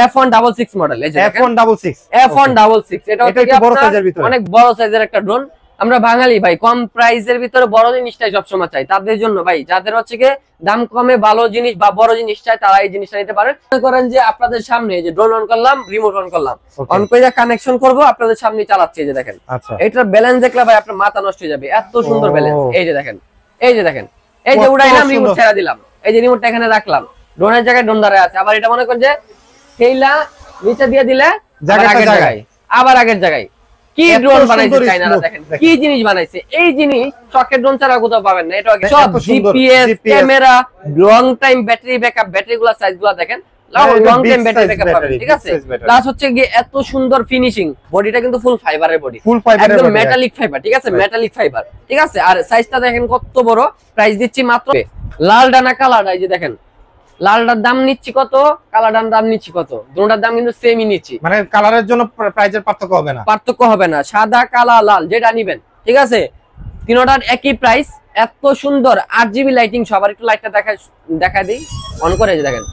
দাম কমে ভালো জিনিস বা এই জিনিসটা নিতে পারেন আপনাদের সামনে ড্রোন অন করলাম রিমোট অন করলাম অন করে কানেকশন করবো আপনাদের সামনে চালাচ্ছি এই যে দেখেন আচ্ছা। এটার ব্যালেন্স দেখলে ভাই আপনার মাথা নষ্ট হয়ে যাবে এত সুন্দর ব্যালেন্স এই যে দেখেন এই যে দেখেন এই যে উড়াইলাম রিমোট ছেড়ে দিলাম এই যে রিমোটটা এখানে রাখলাম ড্রোনের জায়গায় ড্রোন দাঁড়ায় আছে আবার এটা মনে করেন যে সেইলা নিচে দিয়ে দিলে আবার আগের জায়গায় গিয়ে এত সুন্দর ফিনিশিং বডিটা কিন্তু ফুল ফাইবারের বডি মেটালিক ফাইবার ঠিক আছে মেটালিক ফাইবার ঠিক আছে আর সাইজটা দেখেন কত বড় প্রাইস দিচ্ছি মাত্র লাল ডানা কালার দেখেন লালটার দাম নিচ্ছি কত কালারটার দাম নিচ্ছি কত দুটার দাম কিন্তু সেমই নিচ্ছি মানে কালারের জন্য প্রাইজের পার্থক্য হবে না পার্থক্য হবে না সাদা কালা লাল যেটা নিবেন ঠিক আছে তিনোটার একই প্রাইস এত সুন্দর আর জিবি লাইটিং সবার একটু লাইটটা দেখা দেখা দিই অন করে দেখেন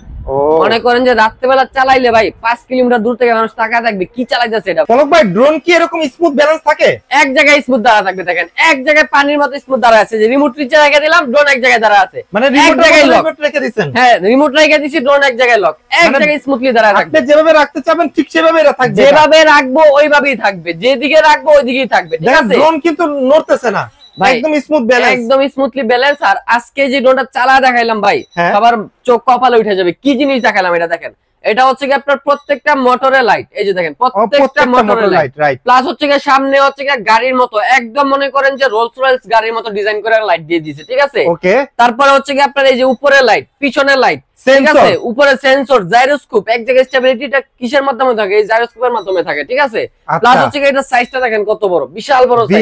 মনে করেন যে রাত্রেবেলা চালাইলে ভাই পাঁচ কিলোমিটার দূর থেকে মানুষ টাকা থাকবে কি চালাইতেছে এটা পলক ভাই ড্রোন কি এরকম স্মুথ ব্যালেন্স থাকে এক জায়গায় স্মুথ দাঁড়া থাকবে দেখেন এক জায়গায় পানির মতো স্মুথ দাঁড়া আছে যে রিমোট রিচে রেখে দিলাম ড্রোন এক জায়গায় দাঁড়া আছে মানে রিমোট জায়গায় রেখে দিবেন হ্যাঁ রিমোট রেখে দিছি ড্রোন এক জায়গায় লক এক মানে জায়গায় স্মুথলি দাঁড়া থাকবে আপনি যেভাবে রাখতে চাবেন ঠিক সেভাবে এটা থাকবে যেভাবে রাখবো ওইভাবেই থাকবে যেদিকে রাখবো ওইদিকেই থাকবে ঠিক আছে ড্রোন কিন্তু নড়তেছে না স্মুথলি ব্যালেন্স আর দেখাইলাম ভাই আবার হ্যাঁ। চোখ কপালে উঠে যাবে কি জিনিস দেখালাম এটা দেখেন এটা হচ্ছে কি আপনার প্রত্যেকটা লাইট এই যে দেখেন প্রত্যেকটা লাইট প্লাস হচ্ছে সামনে হচ্ছে কি গাড়ির মতো একদম মনে করেন যে রোলস রয়েলস গাড়ির মতো ডিজাইন করে লাইট দিয়ে দিয়েছে ঠিক আছে তারপরে হচ্ছে গিয়ে আপনার এই যে উপরে লাইট পিছনে লাইট সেন্সর আচ্ছা। ড্রোন প্রত্যেকটা মডেল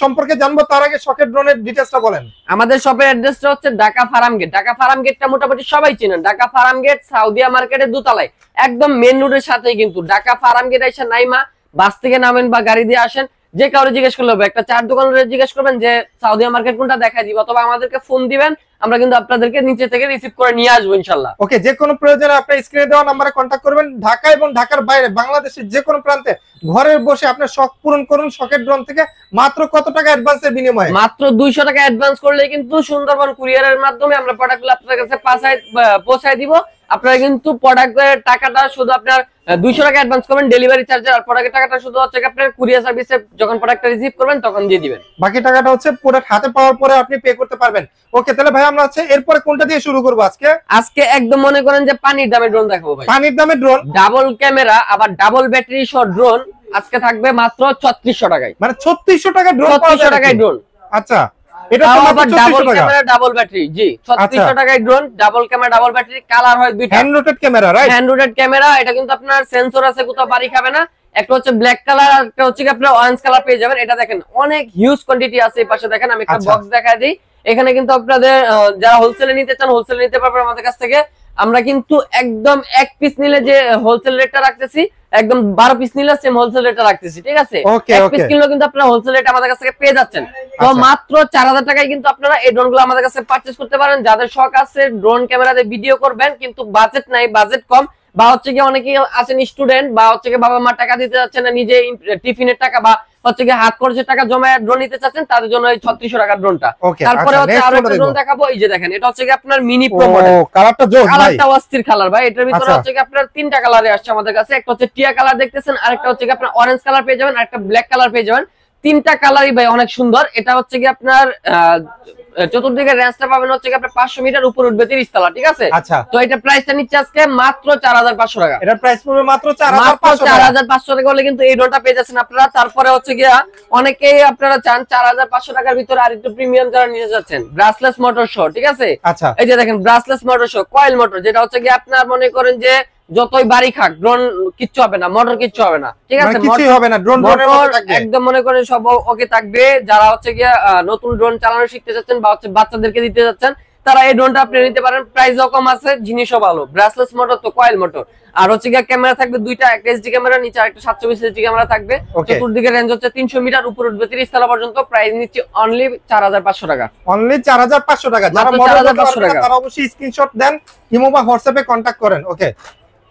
সম্পর্কে জানবো তার আগে শকের ড্রোনের ডিটেইলসটা বলেন আমাদের শপের অ্যাড্রেসটা হচ্ছে Dhaka farm gate Dhaka farm গেটটা মোটামুটি সবাই চেনেন ঢাকা ফার্ম গেট সাউদিয়া মার্কেটের দোতলায় একদম মেন রোডের সাথেই কিন্তু ঢাকা ফার্ম গেট নাই মা বাস থেকে নামেন বা গাড়ি দিয়ে আসেন যে কারো জিজ্ঞেস করলে হবে একটা চার দোকান জিজ্ঞেস করবেন যে সাউদিয়া মার্কেট কোনটা দেখা দিব অথবা আমাদেরকে ফোন দিবেন আমরা কিন্তু আপনাদেরকে নিচে থেকে রিসিভ করে নিয়ে আসবো ইনশাল্লাহ ওকে যে কোনো প্রয়োজনে আপনি স্ক্রিনে দেওয়া নাম্বারে কন্ট্যাক্ট করবেন ঢাকা এবং ঢাকার বাইরে বাংলাদেশের যে কোনো প্রান্তে ঘরের বসে আপনার শখ পূরণ করুন শখের ড্রোন থেকে মাত্র কত টাকা অ্যাডভান্সের বিনিময়ে মাত্র 200 টাকা অ্যাডভান্স করলে কিন্তু সুন্দরবন কুরিয়ারের মাধ্যমে আমরা প্রোডাক্টগুলো আপনার কাছে পৌঁছায় দিব আপনারা কিন্তু প্রোডাক্টের টাকাটা শুধু আপনার দুইশো টাকা অ্যাডভান্স করবেন ডেলিভারি চার্জ আর প্রোডাক্টের টাকাটা শুধু হচ্ছে আপনার কুরিয়ার সার্ভিসে যখন প্রোডাক্টটা রিসিভ করবেন তখন দিয়ে দিবেন বাকি টাকাটা হচ্ছে প্রোডাক্ট হাতে পাওয়ার পরে আপনি পে করতে পারবেন ওকে তাহলে ভাই আমরা হচ্ছে এরপরে কোনটা দিয়ে শুরু করবো আজকে আজকে একদম মনে করেন যে পানির দামে ড্রোন দেখাবো ভাই পানির দামে ড্রোন ডাবল ক্যামেরা আবার ডাবল ব্যাটারি সহ ড্রোন আজকে থাকবে মাত্র ছত্রিশশো টাকায় মানে ছত্রিশশো টাকা ড্রোন ছত্রিশশো টাকায় ড্রোন আচ্ছা হ্যান্ড ক্যামেরা আচ্ছা। কিন্তু আপনার সেন্সর কোথাও বাড়ি খাবে না একটা হচ্ছে ব্ল্যাক কালার একটা হচ্ছে আপনার কালার পেয়ে যাবেন এটা দেখেন অনেক হিউজ কোয়ান্টিটি আছে দেখেন আমি একটা বক্স আচ্ছা। দিই এখানে কিন্তু আপনাদের যারা হোলসেলে নিতে চান হোলসেলে নিতে পারবেন আমাদের কাছ থেকে আমরা কিন্তু একদম এক পিস নিলে যে হোলসেল রেটটা রাখতেছি একদম বারো পিস নিলে সেম হোলসেল রেটে রাখতেছি ঠিক আছে এক পিস কিন্তু আপনারা হোলসেল রেট আমাদের কাছে পেয়ে যাচ্ছেন তো আচ্ছা। মাত্র 4000 টাকায় কিন্তু আপনারা এই ড্রোনগুলো আমাদের কাছে পারচেজ করতে পারেন যাদের শখ আছে ড্রোন ক্যামেরাতে ভিডিও করবেন কিন্তু বাজেট নাই বাজেট কম বা হচ্ছে কি অনেকেই আছেন স্টুডেন্ট বা হচ্ছে কি বাবা মা টাকা দিতে যাচ্ছে না নিজে টিফিনের টাকা বা হচ্ছে কি হাত খরচের টাকা জমায় ড্রোন নিতে চাচ্ছেন তাদের জন্য এই ছত্রিশশো টাকার ড্রোনটা আচ্ছা, তারপরে হচ্ছে আরো একটা ড্রোন দেখাবো এই যে দেখেন এটা হচ্ছে কি আপনার মিনি প্রো মডেল কালারটা অস্থির কালার ভাই এটার ভিতরে আচ্ছা। হচ্ছে কি আপনার তিনটা কালারে আসছে আমাদের কাছে একটা হচ্ছে টিয়া কালার দেখতেছেন আরেকটা হচ্ছে কি আপনার অরেঞ্জ কালার পেয়ে যাবেন আরেকটা ব্ল্যাক কালার পেয়ে যাবেন তিনটা কালারই ভাই অনেক সুন্দর এটা হচ্ছে কি আপনার আহ চতুর্দিকে রেঞ্জটা পাবেন হচ্ছে কি আপনার 500 মিটার উপর উঠবে 30 তলা ঠিক আছে আচ্ছা তো এটা প্রাইসটা নিচে আজকে মাত্র 4500 টাকা এটা প্রাইস পড়বে মাত্র 4500 টাকা 4500 টাকা হলে কিন্তু এই ডোটা পেয়ে যাচ্ছেন আপনারা তারপরে হচ্ছে কি অনেকেই আপনারা চান 4500 টাকার ভিতরে আর একটু প্রিমিয়াম যারা নিতে যাচ্ছেন ব্রাসলেস মোটর শো ঠিক আছে আচ্ছা এই যে দেখেন ব্রাসলেস মোটর শো কয়েল মোটর যেটা হচ্ছে কি আপনারা মনে করেন যে যতই বাড়ি খাক ড্রোন কিচ্ছু হবে না মোটর কিচ্ছু হবে না ঠিক আছে মানে কিছুই হবে না ড্রোন একদম মনে করেন সব ওকে থাকবে যারা হচ্ছে গিয়া নতুন ড্রোন চালানো শিখতে যাচ্ছেন বা হচ্ছে বাচ্চাদেরকে দিতে যাচ্ছেন তারা এই ড্রোনটা আপনি নিতে পারেন প্রাইস কম আছে জিনিসও ভালো ব্রাসলেস মোটর তো কয়েল মোটর আর হচ্ছে গিয়ে ক্যামেরা থাকবে দুইটা এক এইচডি ক্যামেরা নিচে একটা সাতশো বিশ ক্যামেরা থাকবে চতুর্দিকে রেঞ্জ হচ্ছে তিনশো মিটার উপর উঠবে তিরিশ তলা পর্যন্ত প্রাইস নিচ্ছে অনলি চার হাজার পাঁচশো টাকা অনলি চার হাজার পাঁচশো টাকা যারা চার হাজার পাঁচশো টাকা তারা অবশ্যই স্ক্রিনশট দেন ইমো হোয়াটসঅ্যাপে কন্ট্যাক্ট করেন ওকে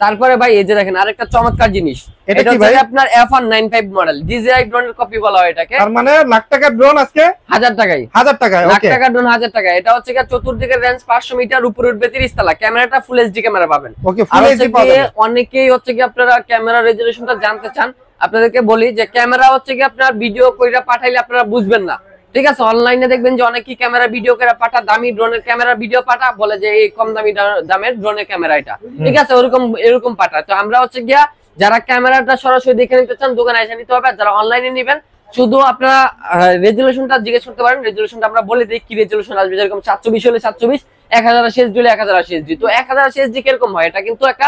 তারপরে ভাই এই যে দেখেন আরেকটা চমৎকার জিনিস এটা কি ভাই আপনার F195 মডেল DJI ড্রোনের কপি বলা হয় এটাকে তার মানে লাখ টাকার ড্রোন আজকে 1000 টাকায় 1000 টাকায় লাখ টাকার ড্রোন 1000 টাকায় এটা হচ্ছে কি চতুর্দিকের রেঞ্জ 500 মিটার উপরে উঠবে 30 তলা ক্যামেরাটা ফুল এইচডি ক্যামেরা পাবেন ওকে ফুল এইচডি পাবেন অনেকেই হচ্ছে কি আপনারা ক্যামেরা রেজোলিউশনটা জানতে চান আপনাদেরকে বলি যে ক্যামেরা হচ্ছে কি আপনার ভিডিও কইরা পাঠাইলে আপনারা বুঝবেন না ঠিক আছে অনলাইনে দেখবেন যে অনেকেই ক্যামেরা ভিডিও করে পাঠা দামি ড্রোনের ক্যামেরা ভিডিও পাঠা বলে যে এই কম দামি দামের ড্রোনের ক্যামেরা এটা ঠিক আছে ওরকম এরকম পাঠা তো আমরা হচ্ছে গিয়া যারা ক্যামেরাটা সরাসরি দেখে নিতে চান দোকানে এসে নিতে হবে যারা অনলাইনে নেবেন শুধু আপনারা রেজুলেশনটা জিজ্ঞেস করতে পারেন রেজুলেশনটা আমরা বলে দিই কি রেজুলেশন আসবে যেরকম সাতশো হলে সাতচব্বিশ এক হাজার শেষ এসডি হলে এক হাজার আশি এসডি তো এক হাজার আশি এসডি কিরকম হয় এটা কিন্তু একটা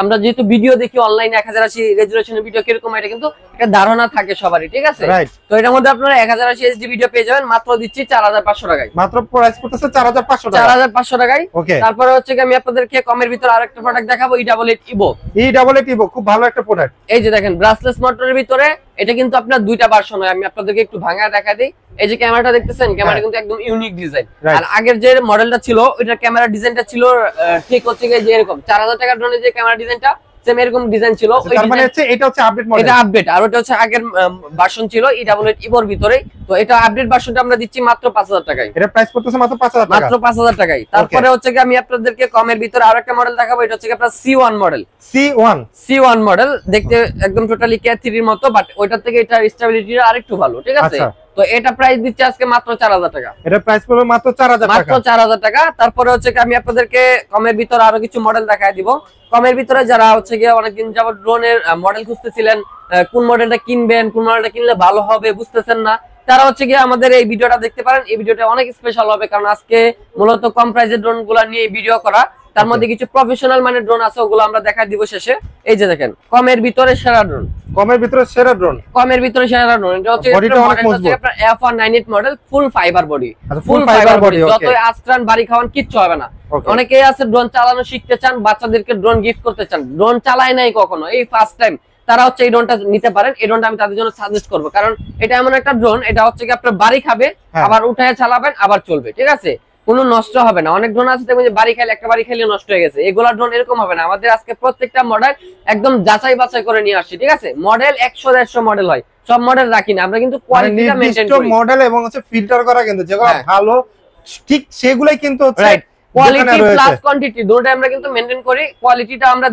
আমরা যেহেতু ভিডিও দেখি অনলাইনে এক হাজার আশি রেজুলেশনের ভিডিও কিরকম এটা কিন্তু একটা ধারণা থাকে সবারই ঠিক আছে তো এটার মধ্যে আপনারা এক হাজার আশি এইচডি ভিডিও পেয়ে যাবেন মাত্র দিচ্ছি চার হাজার পাঁচশো টাকায় মাত্র প্রাইস করতেছে চার হাজার পাঁচশো চার হাজার পাঁচশো টাকায় তারপরে হচ্ছে আমি আপনাদেরকে কমের ভিতরে প্রোডাক্ট দেখাবো এইট ইবো এইট ইবো খুব ভালো একটা প্রোডাক্ট এই যে দেখেন ব্রাসলেস মোটরের ভিতরে এটা কিন্তু আপনার দুইটা ভার্সন হয় আমি আপনাদেরকে একটু ভাঙা দেখা দিই এই যে ক্যামেরাটা দেখতেছেন ক্যামেরা কিন্তু একদম ইউনিক ডিজাইন আর আগের যে মডেলটা ছিল ওইটার ক্যামেরা ডিজাইনটা ছিল ঠিক হচ্ছে যে এরকম চার হাজার টাকার যে ক্যামেরা ডিজাইনটা সেম এরকম ডিজাইন ছিল আচ্ছা, মানে আগের বাসন ছিল ই ডাবল এইট ইভোর ভিতরে তো এটা আপডেট বাসনটা আমরা দিচ্ছি মাত্র পাঁচ হাজার টাকায় এটা প্রাইস পড়তেছে মাত্র পাঁচ হাজার মাত্র 5000 টাকায় তারপরে হচ্ছে কি আমি আপনাদেরকে কমের ভিতরে আরো একটা মডেল দেখাবো এটা হচ্ছে কি আপনার C1 model C one model দেখতে একদম টোটালি কে 3 মতো বাট ওইটার থেকে এটা স্টেবিলিটি আরেকটু ভালো ঠিক আছে আচ্ছা। তো এটা প্রাইস দিচ্ছে আজকে মাত্র চার হাজার টাকা এটা প্রাইস পড়বে মাত্র চার হাজার মাত্র চার টাকা তারপরে হচ্ছে আমি আপনাদেরকে কমের ভিতরে আরো কিছু মডেল দেখায় দিব কমের ভিতরে যারা হচ্ছে গিয়ে অনেকদিন যাবত ড্রোনের মডেল খুঁজতেছিলেন কোন মডেলটা কিনবেন কোন মডেলটা কিনলে ভালো হবে বুঝতেছেন না তারা হচ্ছে গিয়ে আমাদের এই ভিডিওটা দেখতে পারেন এই ভিডিওটা অনেক স্পেশাল হবে কারণ আজকে মূলত কম প্রাইসের ড্রোন গুলা নিয়ে ভিডিও করা তার মধ্যে কিছু প্রফেশনাল মানে ড্রোন আছে ওগুলো আমরা দেখা দিব শেষে এই যে দেখেন কমের ভিতরে সেরা ড্রোন কমের ভিতরে সেরা ড্রোন কমের ভিতরে সেরা ড্রোন এটা হচ্ছে আপনার F198 model full fibre body full fibre body যতই আস্ত্রান বাড়ি খাওয়ান কিচ্ছু হবে না অনেকেই আছে ড্রোন চালানো শিখতে চান বাচ্চাদেরকে ড্রোন গিফট করতে চান ড্রোন চালায় নাই কখনো এই ফার্স্ট টাইম তারা হচ্ছে এই ড্রোনটা নিতে পারেন এই ড্রোনটা আমি তাদের জন্য সাজেস্ট করবো কারণ এটা এমন একটা ড্রোন এটা হচ্ছে কি আপনার বাড়ি খাবে হ্যাঁ। আবার উঠায় চালাবেন আবার চলবে ঠিক আছে কোনো নষ্ট হবে না অনেক ড্রোন আছে দেখবেন যে বাড়ি খাইলে একটা বাড়ি খাইলে নষ্ট হয়ে গেছে এগুলা ড্রোন এরকম হবে না আমাদের আজকে প্রত্যেকটা মডেল একদম যাচাই বাছাই করে নিয়ে আসছি ঠিক আছে মডেল একশো দেড়শো মডেল হয় সব মডেল রাখি না আমরা কিন্তু মডেল মানে এবং হচ্ছে ফিল্টার করা কিন্তু হ্যাঁ। ভালো ঠিক সেগুলাই কিন্তু কোয়ালিটি কোয়ান্টিটি আমরা কিন্তু মেনটেন করি কোয়ালিটিটা আমরা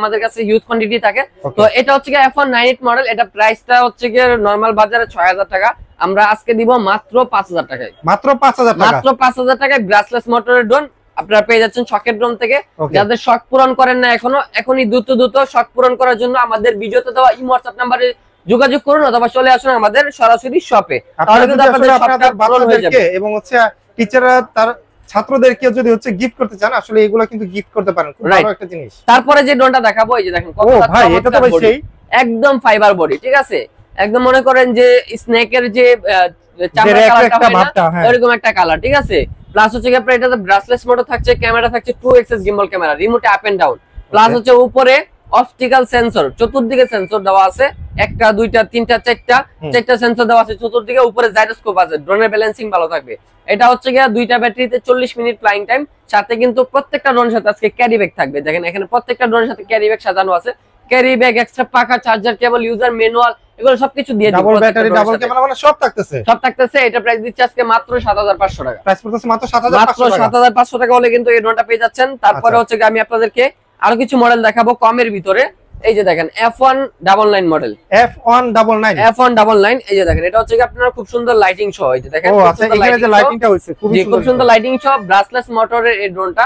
আমাদের কাছে হিউজ কোয়ান্টিটি থাকে তো এটা হচ্ছে নাইন এইট মডেল এটা হচ্ছে নর্মাল বাজারে ছয় হাজার টাকা আমরা আজকে দিব মাত্র পাঁচ হাজার টাকায় মাত্র পাঁচ হাজার মাত্র পাঁচ হাজার টাকায় ব্রাসলেস মোটরের ড্রোন আপনারা পেয়ে যাচ্ছেন শখের ড্রোন থেকে যাদের শখ পূরণ করেন না এখনো এখনই দ্রুত দ্রুত শখ পূরণ করার জন্য আমাদের ভিডিওতে দেওয়া ই হোয়াটসঅ্যাপ নাম্বারে যোগাযোগ করুন অথবা চলে আসুন আমাদের সরাসরি শপে তাহলে কিন্তু আপনাদের হয়ে যাবে এবং হচ্ছে টিচাররা তার ছাত্রদেরকে যদি হচ্ছে গিফট করতে চান আসলে এগুলো কিন্তু গিফট করতে পারেন একটা জিনিস তারপরে যে ড্রোনটা দেখাবো এই যে দেখেন এটা তো একদম ফাইবার বডি ঠিক আছে একদম মনে করেন যে স্নেকের যে হ্যাঁ। একটা কালার ঠিক আছে প্লাস হচ্ছে ব্রাসলেস মোটর থাকছে ক্যামেরা থাকছে two gimbal camera remote up and down plus হচ্ছে উপরে অপটিক্যাল সেন্সর চতুর্দিকে সেন্সর দেওয়া আছে একটা দুইটা তিনটা চারটা চারটা সেন্সর দেওয়া আছে চতুর্দিকে উপরে জাইরোস্কোপ আছে ড্রোনের ব্যালেন্সিং ভালো থাকবে এটা হচ্ছে গিয়া দুইটা ব্যাটারিতে চল্লিশ মিনিট ফ্লাইং টাইম সাথে কিন্তু প্রত্যেকটা ড্রোনের সাথে আজকে ক্যারি ব্যাগ থাকবে দেখেন এখানে প্রত্যেকটা ড্রোনের সাথে ক্যারি ব্যাগ সাজানো আছে ক্যারি ব্যাগ এক্সট্রা পাকা চার্জার কেবল ইউজার ম্যানুয়াল এগুলো সবকিছু দিয়ে ডাবল ব্যাটারি ডাবল ক্যামেরা মানে সব থাকতেছে সব থাকতেছে এটা প্রাইস দিচ্ছে আজকে মাত্র 7500 টাকা প্রাইস পড়তেছে মাত্র 7500 টাকা মাত্র 7500 টাকা হলে কিন্তু এই ড্রোনটা পেয়ে যাচ্ছেন তারপরে আচ্ছা। হচ্ছে আমি আপনাদেরকে আরো কিছু মডেল দেখাবো কমের ভিতরে এই যে দেখেন F1 double line model F1 double line F1 double line এই যে দেখেন এটা হচ্ছে কি আপনারা খুব সুন্দর লাইটিং শো এই দেখেন ও আচ্ছা এখানে যে লাইটিংটা হইছে খুব সুন্দর খুব সুন্দর লাইটিং শো ব্রাসলেস মোটরের এই ড্রোনটা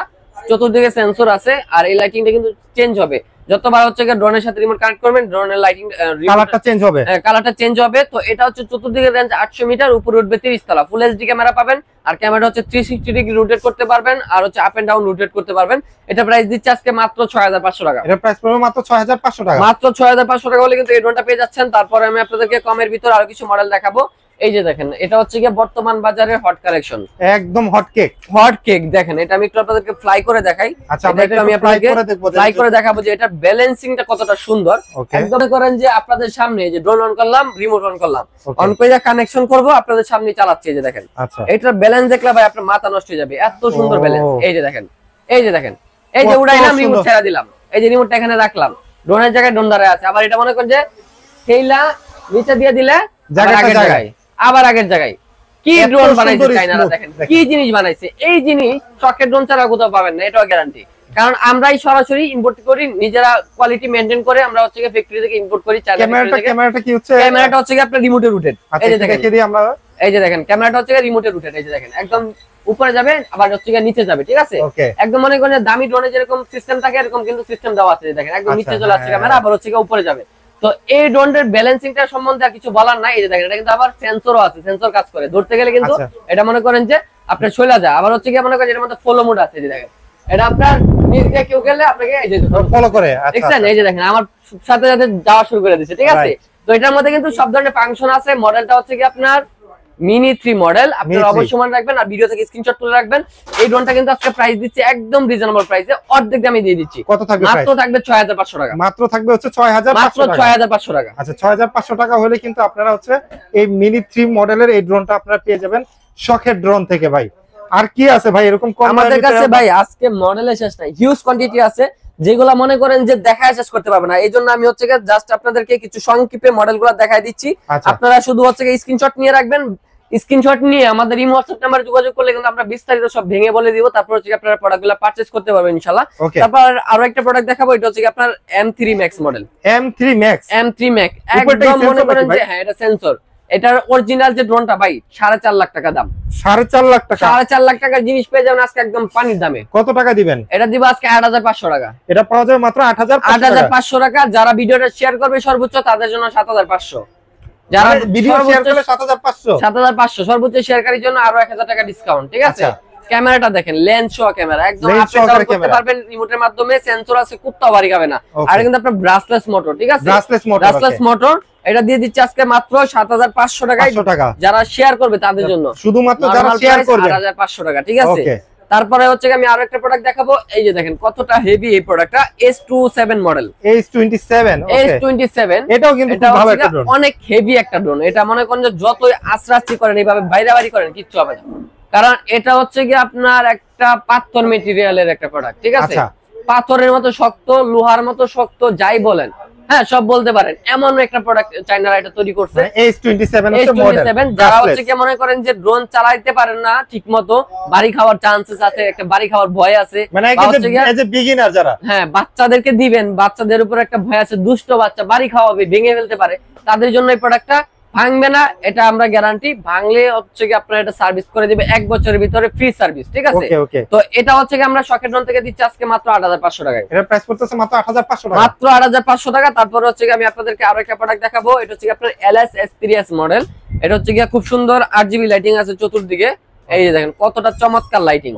চতুর্দিকে সেন্সর আছে আর এই লাইটিংটা কিন্তু চেঞ্জ হবে যতবার হচ্ছে ড্রোনের সাথে রিমোট কানেক্ট করবেন ড্রোনের লাইটিং কালারটা চেঞ্জ হবে হ্যাঁ কালারটা চেঞ্জ হবে তো এটা হচ্ছে চতুর্দিকের রেঞ্জ 800 মিটার উপরে উঠবে 30 তলা ফুল এইচডি ক্যামেরা পাবেন আর ক্যামেরা হচ্ছে 360 ডিগ্রি রোটেট করতে পারবেন আর হচ্ছে আপ এন্ড ডাউন রোটেট করতে পারবেন এটা প্রাইস দিচ্ছে আজকে মাত্র ছয় হাজার পাঁচশো টাকা এটা প্রাইস পড়বে মাত্র পাঁচশো টাকা মাত্র ছয় হাজার পাঁচশো টাকা হলে কিন্তু এই ড্রোনটা পেয়ে যাচ্ছেন তারপরে আমি আপনাদেরকে কমের ভিতরে আরো কিছু মডেল দেখাবো এই যে দেখেন এটা হচ্ছে গিয়ে বর্তমান বাজারের হট কালেকশন একদম হট কেক হট কেক দেখেন এটা আমি একটু আপনাদেরকে ফ্লাই করে দেখাই আচ্ছা আমি আপনাকে ফ্লাই করে দেখাবো যে এটা ব্যালেন্সিংটা কতটা সুন্দর একদম করেন যে আপনাদের সামনে যে ড্রোন অন করলাম রিমোট অন করলাম অন করে কানেকশন করব আপনাদের সামনে চালাচ্ছি এই যে দেখেন আচ্ছা। এটা ব্যালেন্স দেখলে ভাই আপনার মাথা নষ্ট হয়ে যাবে এত সুন্দর ব্যালেন্স এই যে দেখেন এই যে দেখেন এই যে উড়াইলাম রিমোট ছেড়া দিলাম এই যে রিমোটটা এখানে রাখলাম ড্রোনের জায়গায় ড্রোন দাঁড়ায় আছে আবার এটা মনে করেন যে সেইলা নিচে দিয়ে দিলে জায়গায় আবার আগের জায়গায় কি ড্রোন বানাইছে চাইনারা দেখেন কি জিনিস বানাইছে এই জিনিস চকের ড্রোন ছাড়া কোথাও পাবেন না এটাও গ্যারান্টি কারণ আমরাই সরাসরি ইম্পোর্ট করি নিজেরা কোয়ালিটি মেইনটেইন করে আমরা হচ্ছে ফ্যাক্টরি থেকে ইম্পোর্ট করি ক্যামেরাটা ক্যামেরাটা কি হচ্ছে ক্যামেরাটা হচ্ছে আপনার রিমোটে রুটেড আচ্ছা, এই যে দেখেন যদি আমরা এই যে দেখেন ক্যামেরাটা হচ্ছে রিমোটে রুটেড এই যে দেখেন একদম উপরে যাবে আবার হচ্ছে নিচে যাবে ঠিক আছে একদম মনে করেন দামি ড্রোনে যেরকম সিস্টেম থাকে এরকম কিন্তু সিস্টেম দেওয়া আছে দেখেন একদম আচ্ছা, নিচে চলে হ্যাঁ, আসছে হ্যাঁ, ক্যামেরা হ্যাঁ। আবার হচ্ছে উপরে যাবে তো এই ড্রোনটার ব্যালেন্সিংটা সম্বন্ধে কিছু বলার নাই যে দেখেন এটা কিন্তু আবার সেন্সরও আছে সেন্সর কাজ করে ধরতে গেলে কিন্তু আচ্ছা। এটা মনে করেন যে আপনার শোলা যায় আবার হচ্ছে কি মনে করেন এটার মধ্যে ফলো মোড আছে যে দেখেন এটা আপনার নিজ দিয়ে কেউ গেলে আপনাকে এই যে ফলো করে আচ্ছা, দেখছেন আচ্ছা। এই যে দেখেন আমার সাথে সাথে যাওয়া শুরু করে দিচ্ছে ঠিক আছে তো এটার মধ্যে কিন্তু সব ধরনের ফাংশন আছে মডেলটা হচ্ছে কি আপনার মিনি থ্রি মডেল আপনারা অবশ্যই মনে রাখবেন আর ভিডিও থেকে স্ক্রিনশট তুলে রাখবেন এই ড্রোনটা কিন্তু আজকে প্রাইস দিচ্ছি একদম রিজনেবল প্রাইসে অর্ধেক দামে দিয়ে দিচ্ছি কত থাকবে মাত্র থাকবে 6500 টাকা মাত্র থাকবে হচ্ছে 6000 মাত্র 6500 টাকা আচ্ছা 6500 টাকা হলে কিন্তু আপনারা হচ্ছে এই মিনি থ্রি মডেলের এই ড্রোনটা আপনারা পেয়ে যাবেন শখের ড্রোন থেকে ভাই আর কি আছে ভাই এরকম আমাদের কাছে ভাই আজকে মডেলের শেষ নাই হিউজ কোয়ান্টিটি আছে যেগুলা মনে করেন যে দেখা শেষ করতে পারবে না এই জন্য আমি হচ্ছে জাস্ট আপনাদেরকে কিছু সংক্ষেপে গুলা দেখাই দিচ্ছি আচ্ছা। আপনারা শুধু হচ্ছে স্ক্রিনশট নিয়ে রাখবেন স্ক্রিনশট নিয়ে আমাদের এই হোয়াটসঅ্যাপ নাম্বারে যোগাযোগ করলে কিন্তু আমরা বিস্তারিত সব ভেঙে বলে দিব তারপর হচ্ছে আপনারা প্রোডাক্টগুলো পারচেজ করতে পারবেন ইনশাআল্লাহ তারপর আরো একটা প্রোডাক্ট দেখাবো এটা হচ্ছে আপনার M3 Max model M3 Max M3 Max একদম মনে করেন যে হ্যাঁ এটা সেন্সর এটার অরিজিনাল যে ড্রোনটা ভাই সাড়ে চার লাখ টাকা দাম সাড়ে চার লাখ টাকা সাড়ে চার লাখ টাকার জিনিস পেয়ে যাবেন আজকে একদম পানির দামে কত টাকা দিবেন এটা দিব আজকে আট হাজার পাঁচশো টাকা এটা পাওয়া যাবে মাত্র আট হাজার আট হাজার পাঁচশো টাকা যারা ভিডিওটা শেয়ার করবে সর্বোচ্চ তাদের জন্য সাত হাজার পাঁচশো যারা ভিডিও মানে শেয়ার সাত হাজার পাঁচশো সাত হাজার পাঁচশো সর্বোচ্চ শেয়ারকারীর জন্য আরো এক হাজার টাকা ডিসকাউন্ট ঠিক আছে আচ্ছা। ক্যামেরাটা দেখেন লেন্স সহ ক্যামেরা একদম আপনি চালু করতে পারবেন রিমোটের মাধ্যমে সেন্সর আছে কুত্তা বাড়ি যাবে না আর কিন্তু আপনার ব্রাশলেস মোটর ঠিক আছে ব্রাশলেস মোটর ব্রাশলেস মোটর এটা দিয়ে দিচ্ছে আজকে মাত্র 7500 টাকায় টাকা যারা শেয়ার করবে তাদের জন্য শুধুমাত্র যারা শেয়ার করবে 7500 টাকা ঠিক আছে ওকে তারপরে হচ্ছে আমি আরো একটা প্রোডাক্ট দেখাবো এই যে দেখেন কতটা হেভি এই প্রোডাক্টটা S27 মডেল S27 S27 এটাও কিন্তু খুব ভালো একটা ড্রোন অনেক হেভি একটা ড্রোন এটা মনে করেন যে যতই আশ্রাস্তি করেন এইভাবে বাইরে বাইরে করেন কিচ্ছু হবে না কারণ এটা হচ্ছে কি আপনার একটা পাথর মেটেরিয়ালের একটা প্রোডাক্ট ঠিক আছে আচ্ছা। পাথরের মতো শক্ত লোহার মতো শক্ত যাই বলেন হ্যাঁ সব বলতে পারেন এমন একটা প্রোডাক্ট চাইনারা এটা তৈরি করছে মানে যারা হচ্ছে কি মনে করেন যে ড্রোন চালাইতে পারেন না ঠিক মতো বাড়ি খাওয়ার চান্সেস আছে একটা বাড়ি খাওয়ার ভয় আছে মানে হ্যাঁ বাচ্চাদেরকে দিবেন বাচ্চাদের উপর একটা ভয় আছে দুষ্ট বাচ্চা বাড়ি খাওয়াবে ভেঙে ফেলতে পারে তাদের জন্য এই প্রোডাক্টটা ভাঙবে না এটা আমরা গ্যারান্টি ভাঙলে হচ্ছে আপনার এটা সার্ভিস করে দিবে এক বছরের ভিতরে ফ্রি সার্ভিস ঠিক আছে তো এটা হচ্ছে আমরা শখের সকেটন থেকে দিচ্ছি আজকে মাত্র আট হাজার পাঁচশো টাকা মাত্র আট হাজার পাঁচশো টাকা তারপরে হচ্ছে আমি আপনাদেরকে আরো একটা প্রোডাক্ট দেখাবো এটা হচ্ছে আপনার L S S three S model এটা হচ্ছে গিয়ে খুব সুন্দর আট জিবি লাইটিং আছে চতুর্দিকে এই যে দেখেন কতটা চমৎকার লাইটিং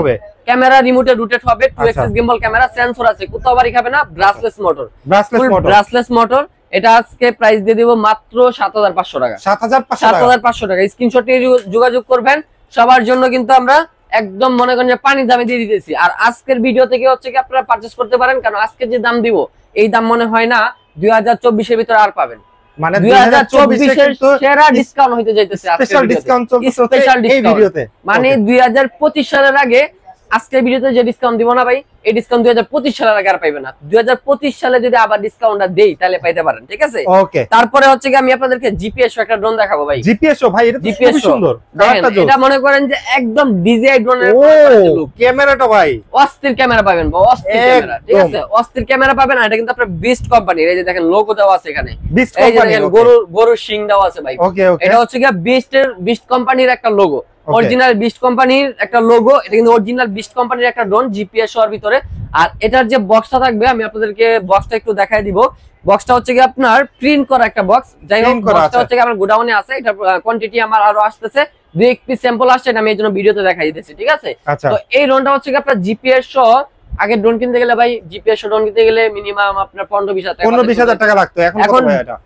হবে ক্যামেরা রিমোটে রুটেড হবে two axis gimbal camera sensor আছে কোথাও বাড়ি খাবে না brushless motor brushless motor brushless motor এটা আজকে প্রাইস দিয়ে দিব মাত্র সাত হাজার পাঁচশো টাকা সাত হাজার সাত হাজার পাঁচশো টাকা স্ক্রিনশট নিয়ে যোগাযোগ করবেন সবার জন্য কিন্তু আমরা একদম মনে করেন পানি দামে দিয়ে দিতেছি আর আজকের ভিডিও থেকে হচ্ছে কি আপনারা পারচেস করতে পারেন কারণ আজকে যে দাম দিব এই দাম মনে হয় না দুই হাজার চব্বিশের ভিতরে আর পাবেন মানে দুই হাজার চব্বিশের সেরা ডিসকাউন্ট হইতে মানে দুই হাজার পঁচিশ সালের আগে আজকের ভিডিওতে যে ডিসকাউন্ট দিব না ভাই এই ডিসকাউন্ট দুই হাজার পঁচিশ সালের আগে আর পাইবে না দুই সালে যদি আবার ডিসকাউন্টটা দেই তাহলে পাইতে পারেন ঠিক আছে ওকে তারপরে হচ্ছে কি আমি আপনাদেরকে জিপিএস একটা ড্রোন দেখাবো ভাই জিপিএস ভাই এটা জিপিএস সুন্দর এটা মনে করেন যে একদম ডিজিআই ড্রোনের ক্যামেরাটা ভাই অস্থির ক্যামেরা পাবেন ভাই অস্থির ক্যামেরা ঠিক আছে অস্থির ক্যামেরা পাবেন এটা কিন্তু আপনার বিস্ট কোম্পানি এই যে দেখেন লোগো দেওয়া আছে এখানে বিস্ট কোম্পানি গরু গরু সিং দেওয়া আছে ভাই এটা হচ্ছে কি বিস্টের বিস্ট কোম্পানির একটা লোগো অরিজিনাল বিস্ট কোম্পানির একটা লোগো এটা কিন্তু অরিজিনাল বিস্ট কোম্পানির একটা ড্রোন জিপিএস এর ভিতরে আর এটার যে বক্সটা থাকবে আমি আপনাদেরকে বক্সটা একটু দেখায় দিব বক্সটা হচ্ছে কি আপনার প্রিন্ট করা একটা বক্স যাই হোক বক্সটা হচ্ছে কি আমার গোডাউনে আছে এটা কোয়ান্টিটি আমার আরো আসছে দুই এক পিস স্যাম্পল আসছে আমি এই জন্য ভিডিওতে দেখাই দিতেছি ঠিক আছে আচ্ছা। তো এই ড্রোনটা হচ্ছে কি আপনার জিপিএস সহ আগে ড্রোন কিনতে গেলে ভাই জিপিএস ড্রোন কিনতে গেলে মিনিমাম আপনার পনেরো বিশ হাজার পনেরো বিশ হাজার টাকা লাগতো এখন এখন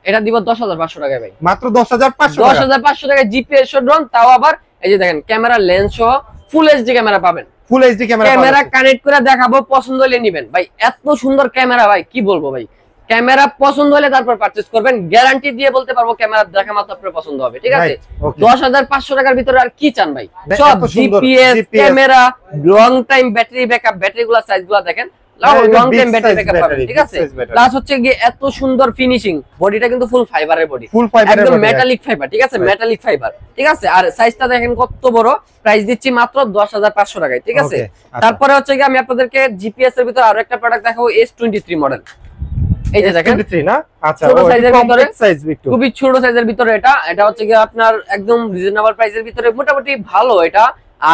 এটা দিব দশ হাজার পাঁচশো টাকায় ভাই মাত্র দশ হাজার পাঁচশো দশ হাজার পাঁচশো টাকায় জিপিএস ড্রোন তাও আবার এই যে দেখেন ক্যামেরা লেন্স সহ ফুল এইচডি ক্যামেরা পাবেন full HD camera camera connect করে দেখাবো পছন্দ হলে নেবেন ভাই এত সুন্দর ক্যামেরা ভাই কি বলবো ভাই ক্যামেরা পছন্দ হলে তারপর পারচেজ করবেন গ্যারান্টি দিয়ে বলতে পারবো ক্যামেরা দেখা মাত্র আপনার পছন্দ হবে ঠিক আছে 10500 টাকার ভিতরে আর কি চান ভাই সব GPS camera long time battery backup battery গুলা দেখেন ব্যাটারি ব্যাকআপ ঠিক আছে প্লাস হচ্ছে এত সুন্দর ফিনিশিং বডিটা কিন্তু ফুল ফাইবারের বডি ফুল একদম মেটালিক ফাইবার ঠিক আছে মেটালিক ফাইবার ঠিক আছে আর সাইজটা দেখেন কত বড় প্রাইস দিচ্ছি মাত্র 10500 টাকায় ঠিক আছে আচ্ছা। তারপরে হচ্ছে গিয়ে আমি আপনাদেরকে জিপিএস এর ভিতর আরো একটা প্রোডাক্ট দেখাবো S23 মডেল এই যে দেখেন না আচ্ছা, ছোট সাইজের ভিতরে খুবই ছোট সাইজের ভিতরে এটা এটা হচ্ছে কি আপনার একদম রিজনেবল প্রাইসের ভিতরে মোটামুটি ভালো এটা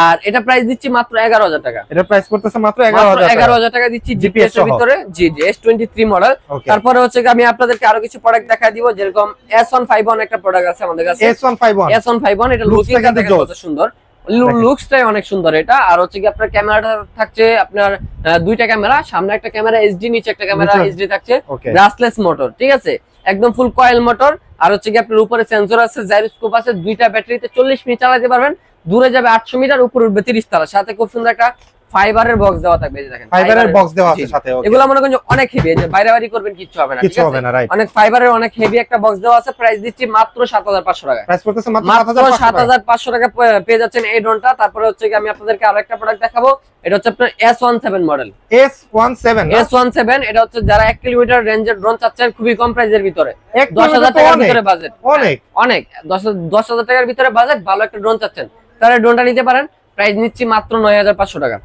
আর এটা প্রাইস দিচ্ছি মাত্র এগারো হাজার টাকা এটা প্রাইস করতেছে মাত্র এগারো হাজার টাকা দিচ্ছি জিপিএস এর ভিতরে G G S twenty three model তারপরে হচ্ছে আমি আপনাদেরকে আরো কিছু প্রোডাক্ট দেখা দিব যেরকম এস ওয়ান ফাইভ ওয়ান একটা প্রোডাক্ট আছে আমাদের কাছে S one five one S one five one এটা লুকিংটা দেখেন সুন্দর লুকসটাই অনেক সুন্দর এটা আর হচ্ছে কি আপনার ক্যামেরাটা থাকছে আপনার দুইটা ক্যামেরা সামনে একটা ক্যামেরা এইচডি নিচে একটা ক্যামেরা এইচডি থাকছে গ্লাসলেস মোটর ঠিক আছে একদম ফুল কয়েল মোটর আর হচ্ছে কি আপনার উপরে সেন্সর আছে জাইরোস্কোপ আছে দুইটা ব্যাটারিতে চল্লিশ মিনিট চালাতে পারবেন দূরে যাবে আটশো মিটার উপরে উঠবে তিরিশ তালা সাথে খুব সুন্দর একটা ফাইবারের বক্স দেওয়া থাকবে ফাইবারের বক্স দেওয়া আছে সাথে এগুলো মনে করেন অনেক হেভি যে বাইরে বাড়ি করবেন কিছু হবে না কিছু হবে না রাইট অনেক ফাইবারের অনেক হেভি একটা বক্স দেওয়া আছে প্রাইস দিচ্ছি মাত্র 7500 টাকা প্রাইস পড়তেছে মাত্র 7500 টাকা পেয়ে যাচ্ছেন এই ড্রোনটা তারপরে হচ্ছে কি আমি আপনাদেরকে আরেকটা প্রোডাক্ট দেখাবো এটা হচ্ছে আপনার S17 মডেল S17 S17 এটা হচ্ছে যারা 1 কিলোমিটার রেঞ্জের ড্রোন চাচ্ছেন খুবই কম প্রাইজের ভিতরে 10000 টাকার ভিতরে বাজেট অনেক অনেক 10000 টাকার ভিতরে বাজেট ভালো একটা ড্রোন চাচ্ছেন তারা ড্রোনটা নিতে পারেন প্রাইস নিচ্ছি মাত্র নয় হাজার পাঁচশো টাকা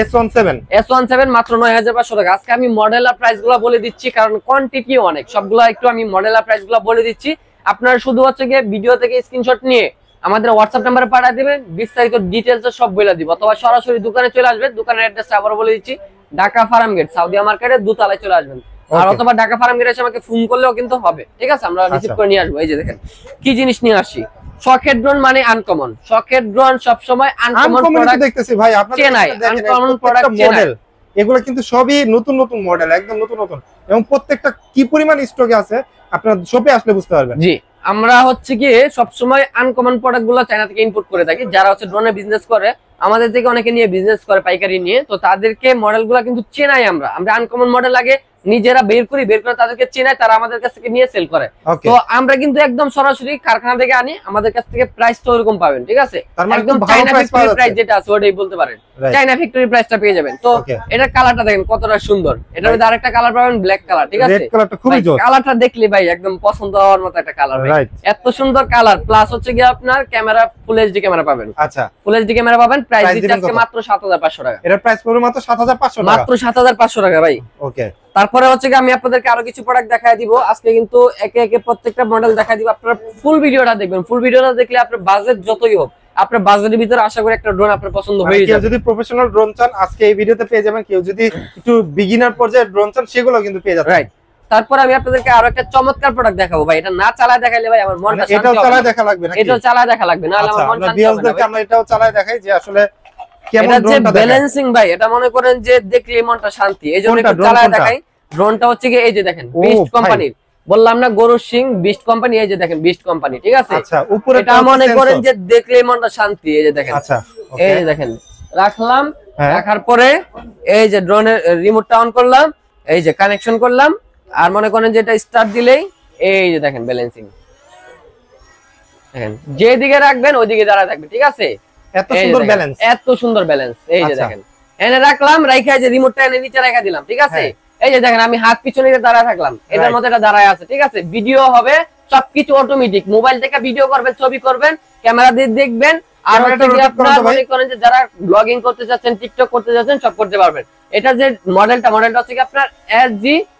S S one one seven seven মাত্র নয় হাজার পাঁচশো টাকা আজকে আমি মডেল আর প্রাইস গুলা বলে দিচ্ছি কারণ কোয়ান্টিটি অনেক সবগুলা একটু আমি মডেল আর প্রাইস গুলা বলে দিচ্ছি আপনারা শুধু হচ্ছে গিয়ে ভিডিও থেকে স্ক্রিনশট নিয়ে আমাদের হোয়াটসঅ্যাপ নাম্বারে পাঠিয়ে দেবেন বিস্তারিত ডিটেলস সব বলে দিব অথবা সরাসরি দোকানে চলে আসবেন দোকানের অ্যাড্রেসটা আবার বলে দিচ্ছি ঢাকা ফার্ম গেট সাউদিয়া মার্কেটে দু তলায় চলে আসবেন আর অথবা ঢাকা ফার্ম গেটে এসে আমাকে ফোন করলেও কিন্তু হবে ঠিক আছে আমরা রিসিভ আচ্ছা। করে নিয়ে আসবো এই যে দেখেন কি জিনিস নিয়ে আসি শখের ড্রোন মানে আনকমন শখের ড্রোন সবসময় আনকমন প্রোডাক্ট দেখতেছি ভাই আপনারা চেনাই আনকমন প্রোডাক্ট মডেল এগুলো কিন্তু সবই নতুন নতুন মডেল একদম নতুন নতুন এবং প্রত্যেকটা কি পরিমাণ স্টকে আছে আপনারা শপে আসলে বুঝতে পারবেন জি আমরা হচ্ছে কি সবসময় আনকমন প্রোডাক্ট গুলো চায়না থেকে ইম্পোর্ট করে থাকি যারা হচ্ছে ড্রোনে বিজনেস করে আমাদের থেকে অনেকে নিয়ে বিজনেস করে পাইকারি নিয়ে তো তাদেরকে মডেল গুলা কিন্তু চেনাই আমরা আমরা আনকমন মডেল আগে নিজেরা বের করি বের করে তাদেরকে চেনায় তারা আমাদের কাছ থেকে নিয়ে সেল করে তো আমরা কিন্তু একদম সরাসরি কারখানা থেকে আনি আমাদের কাছ থেকে প্রাইস তো ওরকম পাবেন ঠিক আছে মানে একদম প্রাইস যেটা আছে ওটাই বলতে পারেন চাইনা ফ্যাক্টরি প্রাইসটা পেয়ে যাবেন তো এটা কালারটা দেখেন কতটা সুন্দর এটার মধ্যে আরেকটা কালার পাবেন ব্ল্যাক কালার ঠিক আছে কালারটা দেখলে ভাই একদম পছন্দ হওয়ার মতো একটা কালার ভাই এত সুন্দর কালার প্লাস হচ্ছে গিয়ে আপনার ক্যামেরা ফুল এইচডি ক্যামেরা পাবেন আচ্ছা ফুল এইচডি ক্যামেরা পাবেন প্রাইস দিচ্ছে আজকে মাত্র 7500 টাকা এটার প্রাইস পড়বে মাত্র 7500 টাকা মাত্র 7500 টাকা ভাই ওকে তারপরে হচ্ছে কি আমি আপনাদেরকে আরো কিছু প্রোডাক্ট দেখায় দিব আজকে কিন্তু একে একে প্রত্যেকটা মডেল দেখা দিব আপনারা ফুল ভিডিওটা দেখবেন ফুল ভিডিওটা দেখলে আপনার বাজেট যতই হোক আপনার বাজেটের ভিতরে আশা করি একটা ড্রোন আপনার পছন্দ মানে হয়ে যাবে যদি প্রফেশনাল ড্রোন চান আজকে এই ভিডিওতে পেয়ে যাবেন কেউ যদি একটু বিগিনার পর্যায়ে ড্রোন চান সেগুলো কিন্তু পেয়ে যাবেন রাইট তারপর আমি আপনাদেরকে আরো একটা চমৎকার প্রোডাক্ট দেখাবো ভাই এটা না চালায় দেখাইলে ভাই আমার মনটা মানে এটাও চালায় দেখা লাগবে আচ্ছা, না এটাও চালায় দেখা লাগবে না আমার মনটা আমরা এটাও চালায় দেখাই যে আসলে এটা সিং বিস্ট কোম্পানি এই যে দেখেন বিস্ট কোম্পানি ঠিক আছে এই যে দেখেন রাখলাম হ্যাঁ। রাখার পরে এই যে ড্রোনের রিমোটটা অন করলাম এই যে কানেকশন করলাম আর মনে করেন যে এটা স্টার্ট দিলেই এই যে দেখেন ব্যালেন্সিং যেদিকে রাখবেন ওইদিকে দাঁড়ায় থাকবে ঠিক আছে এত সুন্দর ব্যালেন্স এত সুন্দর ব্যালেন্স এই যে আচ্ছা। দেখেন এনে রাখলাম রাইখা যে রিমোটটা এনে নিচে রাখা দিলাম ঠিক আছে হ্যাঁ। এই যে দেখেন আমি হাত পিছনে দাঁড়ায় থাকলাম এটার মধ্যে এটা দাঁড়ায় আছে ঠিক আছে ভিডিও হবে সবকিছু অটোমেটিক মোবাইল থেকে ভিডিও করবেন ছবি করবেন ক্যামেরা দিয়ে দেখবেন আর মনে করেন যে যারা ব্লগিং করতে যাচ্ছেন টিকটক করতে যাচ্ছেন সব করতে পারবেন এটা যে মডেলটা মডেলটা হচ্ছে কি আপনার এস জি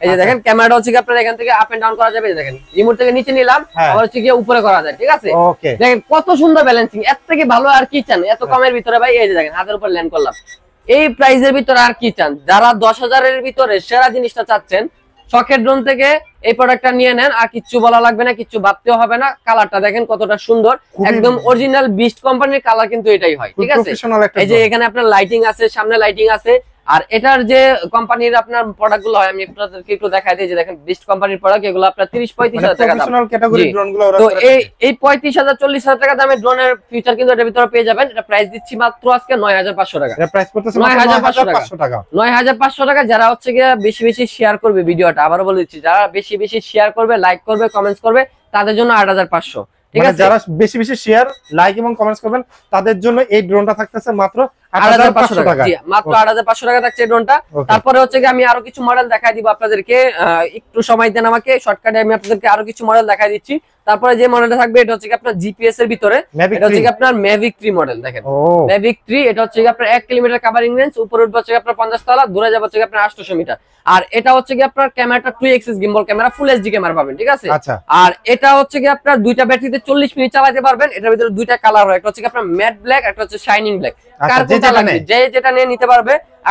আচ্ছা। এই যে দেখেন ক্যামেরাটা হচ্ছে আপনার এখান থেকে আপ এন্ড ডাউন করা যাবে দেখেন রিমোট থেকে নিচে নিলাম হ্যাঁ। আবার হচ্ছে গিয়ে উপরে করা যায় ঠিক আছে দেখেন কত সুন্দর ব্যালেন্সিং এর থেকে ভালো আর কি চান এত কমের ভিতরে ভাই এই যে দেখেন হাতের উপর ল্যান্ড করলাম এই ভিতরে আর কি চান যারা দশ হাজারের ভিতরে সেরা জিনিসটা চাচ্ছেন শখের ড্রোন থেকে এই প্রোডাক্টটা নিয়ে নেন আর কিচ্ছু বলা লাগবে না কিচ্ছু ভাবতেও হবে না কালারটা দেখেন কতটা সুন্দর একদম অরিজিনাল বিস্ট কোম্পানির কালার কিন্তু এটাই হয় ঠিক আছে এই যে এখানে আপনার লাইটিং আছে সামনে লাইটিং আছে আর এটার যে কোম্পানির আপনার প্রোডাক্ট গুলো হয় আমি আপনাদেরকে একটু দেখাই দিই যে দেখেন বেস্ট কোম্পানির প্রোডাক্ট এগুলো আপনার তিরিশ পঁয়ত্রিশ হাজার মানে টাকা তো এই পঁয়ত্রিশ হাজার চল্লিশ হাজার টাকা দামের ড্রোনের ফিচার কিন্তু এটার ভিতরে পেয়ে যাবেন এটা প্রাইস দিচ্ছি মাত্র আজকে নয় হাজার পাঁচশো টাকা নয় হাজার পাঁচশো টাকা নয় হাজার পাঁচশো টাকা যারা হচ্ছে গিয়ে বেশি বেশি শেয়ার করবে ভিডিওটা আবারও বলে দিচ্ছি যারা বেশি বেশি শেয়ার করবে লাইক করবে কমেন্টস করবে তাদের জন্য আট হাজার পাঁচশো ঠিক মানে আছে যারা বেশি বেশি শেয়ার লাইক এবং কমেন্টস করবেন তাদের জন্য এই ড্রোনটা থাকতেছে মাত্র 8500 টাকা জি মাত্র 8500 টাকা থাকছে ড্রোনটা তারপরে হচ্ছে কি আমি আরো কিছু মডেল দেখাই দিব আপনাদেরকে একটু সময় দেন আমাকে শর্টকাটে আমি আপনাদেরকে আরো কিছু মডেল দেখাই দিচ্ছি তারপরে যে মডেলটা থাকবে এটা হচ্ছে আপনার জিপিএস এর ভিতরে এটা হচ্ছে আপনার ম্যাভিক থ্রি মডেল দেখেন ম্যাভিক থ্রি এটা হচ্ছে আপনার এক কিলোমিটার কাভারিং রেঞ্জ উপরে উঠবে হচ্ছে আপনার পঞ্চাশ তলা দূরে যাবে হচ্ছে আপনার আটশো মিটার আর এটা হচ্ছে কি আপনার ক্যামেরাটা two axis gimbal camera full HD camera পাবেন ঠিক আছে আচ্ছা। আর এটা হচ্ছে কি আপনার দুইটা ব্যাটারিতে চল্লিশ মিনিট চালাতে পারবেন এটার ভিতরে দুইটা কালার হয় একটা হচ্ছে আপনার ম্যাট ব্ল্যাক একটা হচ্ছে শাইনিং ব্ল্যাক আচ্ছা,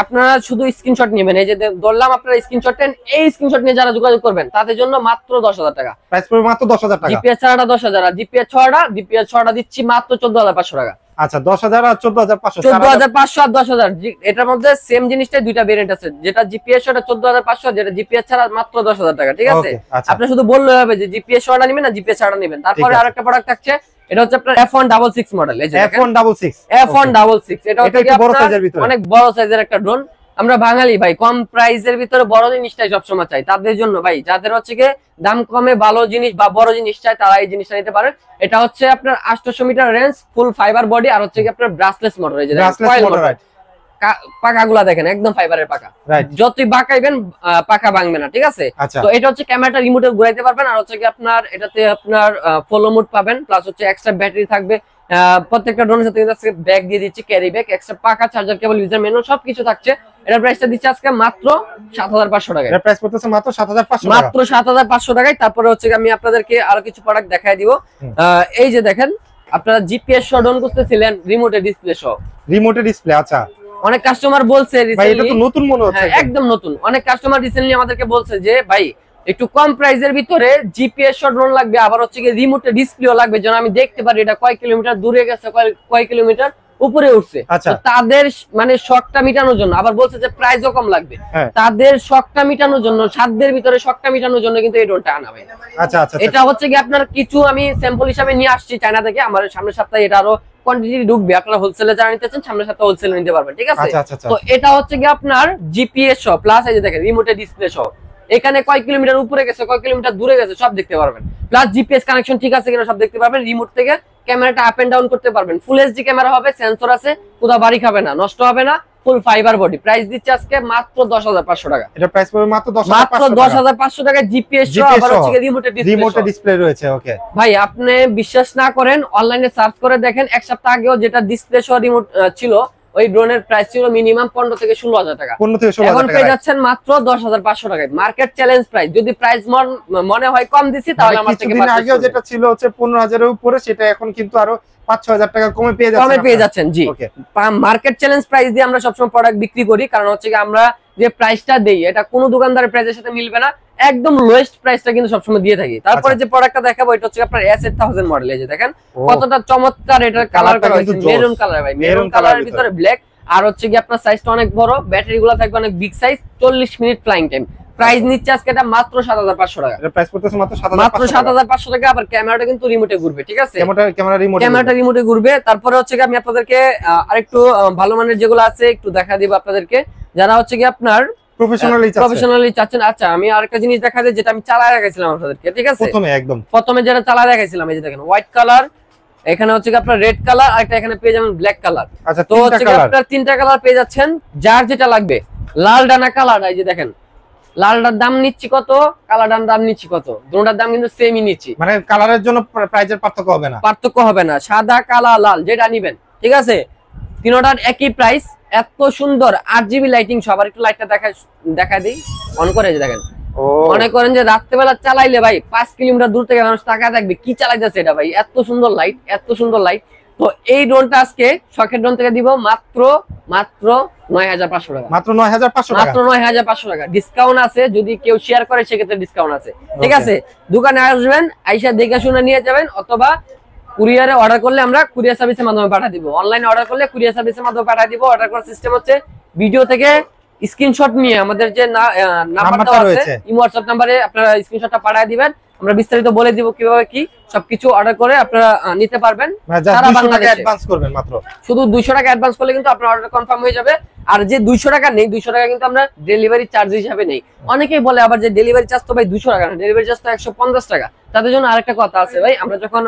আপনার শুধু বললে আর আচ্ছা, আর এটার মধ্যে সেম জিনিসটাই দুইটা আছে যেটা জিপিএস যেটা জিপিএস ছাড়া মাত্র টাকা ঠিক আছে আচ্ছা। আপনি শুধু বললেই হবে যে জিপিএস ওটা নিবেন না জিপিএস ছাড়া নেবেন তারপরে আরেকটা প্রোডাক্ট থাকছে এটা হচ্ছে আপনার F1 মডেল এই যে F1 66 F1 এটা হচ্ছে বড় সাইজের ভিতরে অনেক বড় সাইজের একটা ড্রোন আমরা বাঙালি ভাই কম প্রাইসের ভিতরে বড় জিনিসটাই সবসময় চাই তাদের জন্য ভাই যাদের হচ্ছে কি দাম কমে ভালো জিনিস বা বড় জিনিস চাই তারা এই জিনিসটা নিতে পারে এটা হচ্ছে আপনার 800 metre range full fibre body আর হচ্ছে কি আপনার ব্রাসলেস মডেল এই যে ব্রাসলেস মোটর পাকা গুলা দেখেন একদম ফাইবারের পাকা যতই বাঁকাইবেন পাকা ভাঙবে না ঠিক আছে আচ্ছা। তো এটা হচ্ছে ক্যামেরাটা রিমোটে ঘুরাইতে পারবেন আর হচ্ছে কি আপনার এটাতে আপনার ফলো মোড পাবেন প্লাস হচ্ছে এক্সট্রা ব্যাটারি থাকবে প্রত্যেকটা ড্রোনের সাথে ব্যাগ দিয়ে দিচ্ছি ক্যারি ব্যাগ এক্সট্রা পাকা চার্জার কেবল ইউজার মেনু সবকিছু থাকছে এটা প্রাইসটা দিচ্ছে আজকে মাত্র সাত হাজার পাঁচশো টাকা প্রাইস করতেছে মাত্র সাত হাজার পাঁচশো মাত্র সাত হাজার পাঁচশো টাকায় তারপরে হচ্ছে আমি আপনাদেরকে আরো কিছু প্রোডাক্ট দেখাই দিব এই যে দেখেন আপনারা জিপিএস সহ ডন করতেছিলেন রিমোটে ডিসপ্লে সহ রিমোটে ডিসপ্লে আচ্ছা অনেক কাস্টমার বলছে নতুন মনে হচ্ছে হ্যাঁ, একদম নতুন অনেক কাস্টমার রিসেন্টলি আমাদেরকে বলছে যে ভাই একটু কম প্রাইসের ভিতরে জিপিএস ড্রোন লাগবে আবার হচ্ছে কি রিমোট ডিসপ্লেও লাগবে যেন আমি দেখতে পারি এটা কয় কিলোমিটার দূরে গেছে কয় কিলোমিটার উপরে উঠছে আচ্ছা। তাদের মানে শখটা মিটানোর জন্য আবার বলছে যে প্রাইসও কম লাগবে হ্যাঁ। তাদের শখটা মিটানোর জন্য সাধ্যের ভিতরে শখটা মিটানোর জন্য কিন্তু এই ড্রোনটা আনা হয় আচ্ছা, আচ্ছা, এটা হচ্ছে কি আপনার কিছু আমি স্যাম্পল হিসাবে নিয়ে আসছি চায়না থেকে আমার সামনের সপ্তাহে এটা আরো কোয়ান্টিটি ঢুকবে আপনারা হোলসেলে যারা নিতে চান সামনের সাথে হোলসেলে নিতে পারবেন ঠিক আছে আচ্ছা, আচ্ছা, আচ্ছা। তো এটা হচ্ছে কি আপনার জিপিএস সহ প্লাস এই যে দেখেন রিমোটে ডিসপ্লে সহ এখানে কয় কিলোমিটার উপরে গেছে কয় কিলোমিটার দূরে গেছে সব দেখতে পারবেন প্লাস জিপিএস কানেকশন ঠিক আছে কিনা সব দেখতে পারবেন রিমোট থেকে ক্যামেরাটা আপ এন্ড ডাউন করতে পারবেন ফুল এইচডি ক্যামেরা হবে সেন্সর আছে কোথাও বাড়ি খাবে না নষ্ট হবে না ফুল ফাইবার বডি প্রাইস দিচ্ছে আজকে মাত্র 10500 টাকা এটা প্রাইস পড়বে মাত্র 10500 মাত্র 10500 টাকা জিপিএস সহ আবার হচ্ছে রিমোটে ডিসপ্লে রিমোটে ডিসপ্লে রয়েছে ওকে ভাই আপনি বিশ্বাস না করেন অনলাইনে সার্চ করে দেখেন এক সপ্তাহ আগেও যেটা ডিসপ্লে সহ রিমোট ছিল ওই ড্রোনের প্রাইস ছিল মিনিমাম 15 থেকে 16000 টাকা 15 থেকে 16000 টাকা এখন পেয়ে যাচ্ছেন মাত্র 10500 হাজার টাকায় মার্কেট চ্যালেঞ্জ প্রাইস যদি প্রাইস মনে হয় কম দিছি তাহলে আমার থেকে আগেও যেটা ছিল হচ্ছে 15000 এর উপরে সেটা এখন কিন্তু আরো মার্কেট চ্যালেঞ্জ প্রাইস দিয়ে আমরা সবসময় প্রোডাক্ট বিক্রি করি কারণ হচ্ছে আমরা যে দেই এটা কোনো প্রাইসের সাথে মিলবে না একদম কিন্তু সবসময় দিয়ে থাকি তারপরে আচ্ছা। যে হচ্ছে আপনার থাউজেন্ড মডেল দেখেন কতটা চমৎকার কালার মেরুন কালার ভাই মেরুন ভিতরে ব্ল্যাক আর হচ্ছে কি আপনার সাইজটা অনেক বড় ব্যাটারি গুলো থাকবে অনেক বিগ সাইজ চল্লিশ মিনিট ফ্লাইং টাইম প্রাইস নিচ্ছে আজকে এটা মাত্র 7500 টাকা এটা প্রাইস করতেছে মাত্র 7500 মাত্র 7500 টাকা আবার ক্যামেরাটা কিন্তু রিমোটে ঘুরবে ঠিক আছে ক্যামেরাটা ক্যামেরা রিমোটে ক্যামেরাটা রিমোটে ঘুরবে তারপরে হচ্ছে কি আমি আপনাদেরকে আরেকটু ভালো মানের যেগুলো আছে একটু দেখা দিব আপনাদেরকে যারা হচ্ছে কি আপনার প্রফেশনালি প্রফেশনালি চাচ্ছেন আচ্ছা আমি আরেকটা জিনিস দেখা যায় যেটা আমি চালায় রেখেছিলাম আপনাদেরকে ঠিক আছে প্রথমে একদম প্রথমে যেটা চালায় রেখেছিলাম এই যে দেখেন হোয়াইট কালার এখানে হচ্ছে কি আপনার রেড কালার আর একটা এখানে পেয়ে যাবেন ব্ল্যাক কালার আচ্ছা তো হচ্ছে কি আপনার তিনটা কালার পেয়ে যাচ্ছেন যার যেটা লাগবে লাল ডানা কালার এই যে দেখেন লালটার দাম নিচ্ছি কত কালারটার দাম নিচ্ছি কত দুটার দাম কিন্তু সেমই নিচ্ছি মানে কালারের জন্য প্রাইজের পার্থক্য হবে না পার্থক্য হবে না সাদা কালা লাল যেটা নিবেন ঠিক আছে তিনটার একই প্রাইস এত সুন্দর আর জিবি লাইটিং সবার একটু লাইটটা দেখা দেখা দিই অন করে দেখেন মনে করেন যে রাত্রেবেলা চালাইলে ভাই পাঁচ কিলোমিটার দূর থেকে মানুষ তাকায় দেখবে কি চালাইতেছে এটা ভাই এত সুন্দর লাইট এত সুন্দর লাইট তো এই ড্রোনটা আজকে শখের ড্রোন থেকে দিব মাত্র মাত্র নয় হাজার পাঁচশো টাকা মাত্র নয় হাজার পাঁচশো মাত্র নয় হাজার পাঁচশো টাকা ডিসকাউন্ট আছে যদি কেউ শেয়ার করে সেক্ষেত্রে ডিসকাউন্ট আছে ঠিক আছে দোকানে আসবেন আইসা দেখে শুনে নিয়ে যাবেন অথবা কুরিয়ারে অর্ডার করলে আমরা কুরিয়ার সার্ভিসের মাধ্যমে পাঠিয়ে দিব অনলাইনে অর্ডার করলে কুরিয়ার সার্ভিসের মাধ্যমে পাঠিয়ে দিব অর্ডার করার সিস্টেম হচ্ছে ভিডিও থেকে স্ক্রিনশট নিয়ে আমাদের যে নাম্বারটা আছে ইমো হোয়াটসঅ্যাপ নাম্বারে আপনারা স্ক্রিনশটটা পাঠিয়ে দিবেন আমরা বিস্তারিত বলে দিব কিভাবে কি সবকিছু অর্ডার করে আপনারা নিতে পারবেন হ্যাঁ, সারা বাংলাদেশে অ্যাডভান্স করবেন মাত্র শুধু 200 টাকা অ্যাডভান্স করলে কিন্তু আপনার অর্ডার কনফার্ম হয়ে যাবে আর যে 200 টাকা নেই 200 টাকা কিন্তু আমরা ডেলিভারি চার্জ হিসাবে নেই হ্যাঁ। অনেকেই বলে আবার যে ডেলিভারি চার্জ তো ভাই 200 টাকা না ডেলিভারি চার্জ তো 150 টাকা তাদের জন্য আরেকটা কথা আছে ভাই আমরা যখন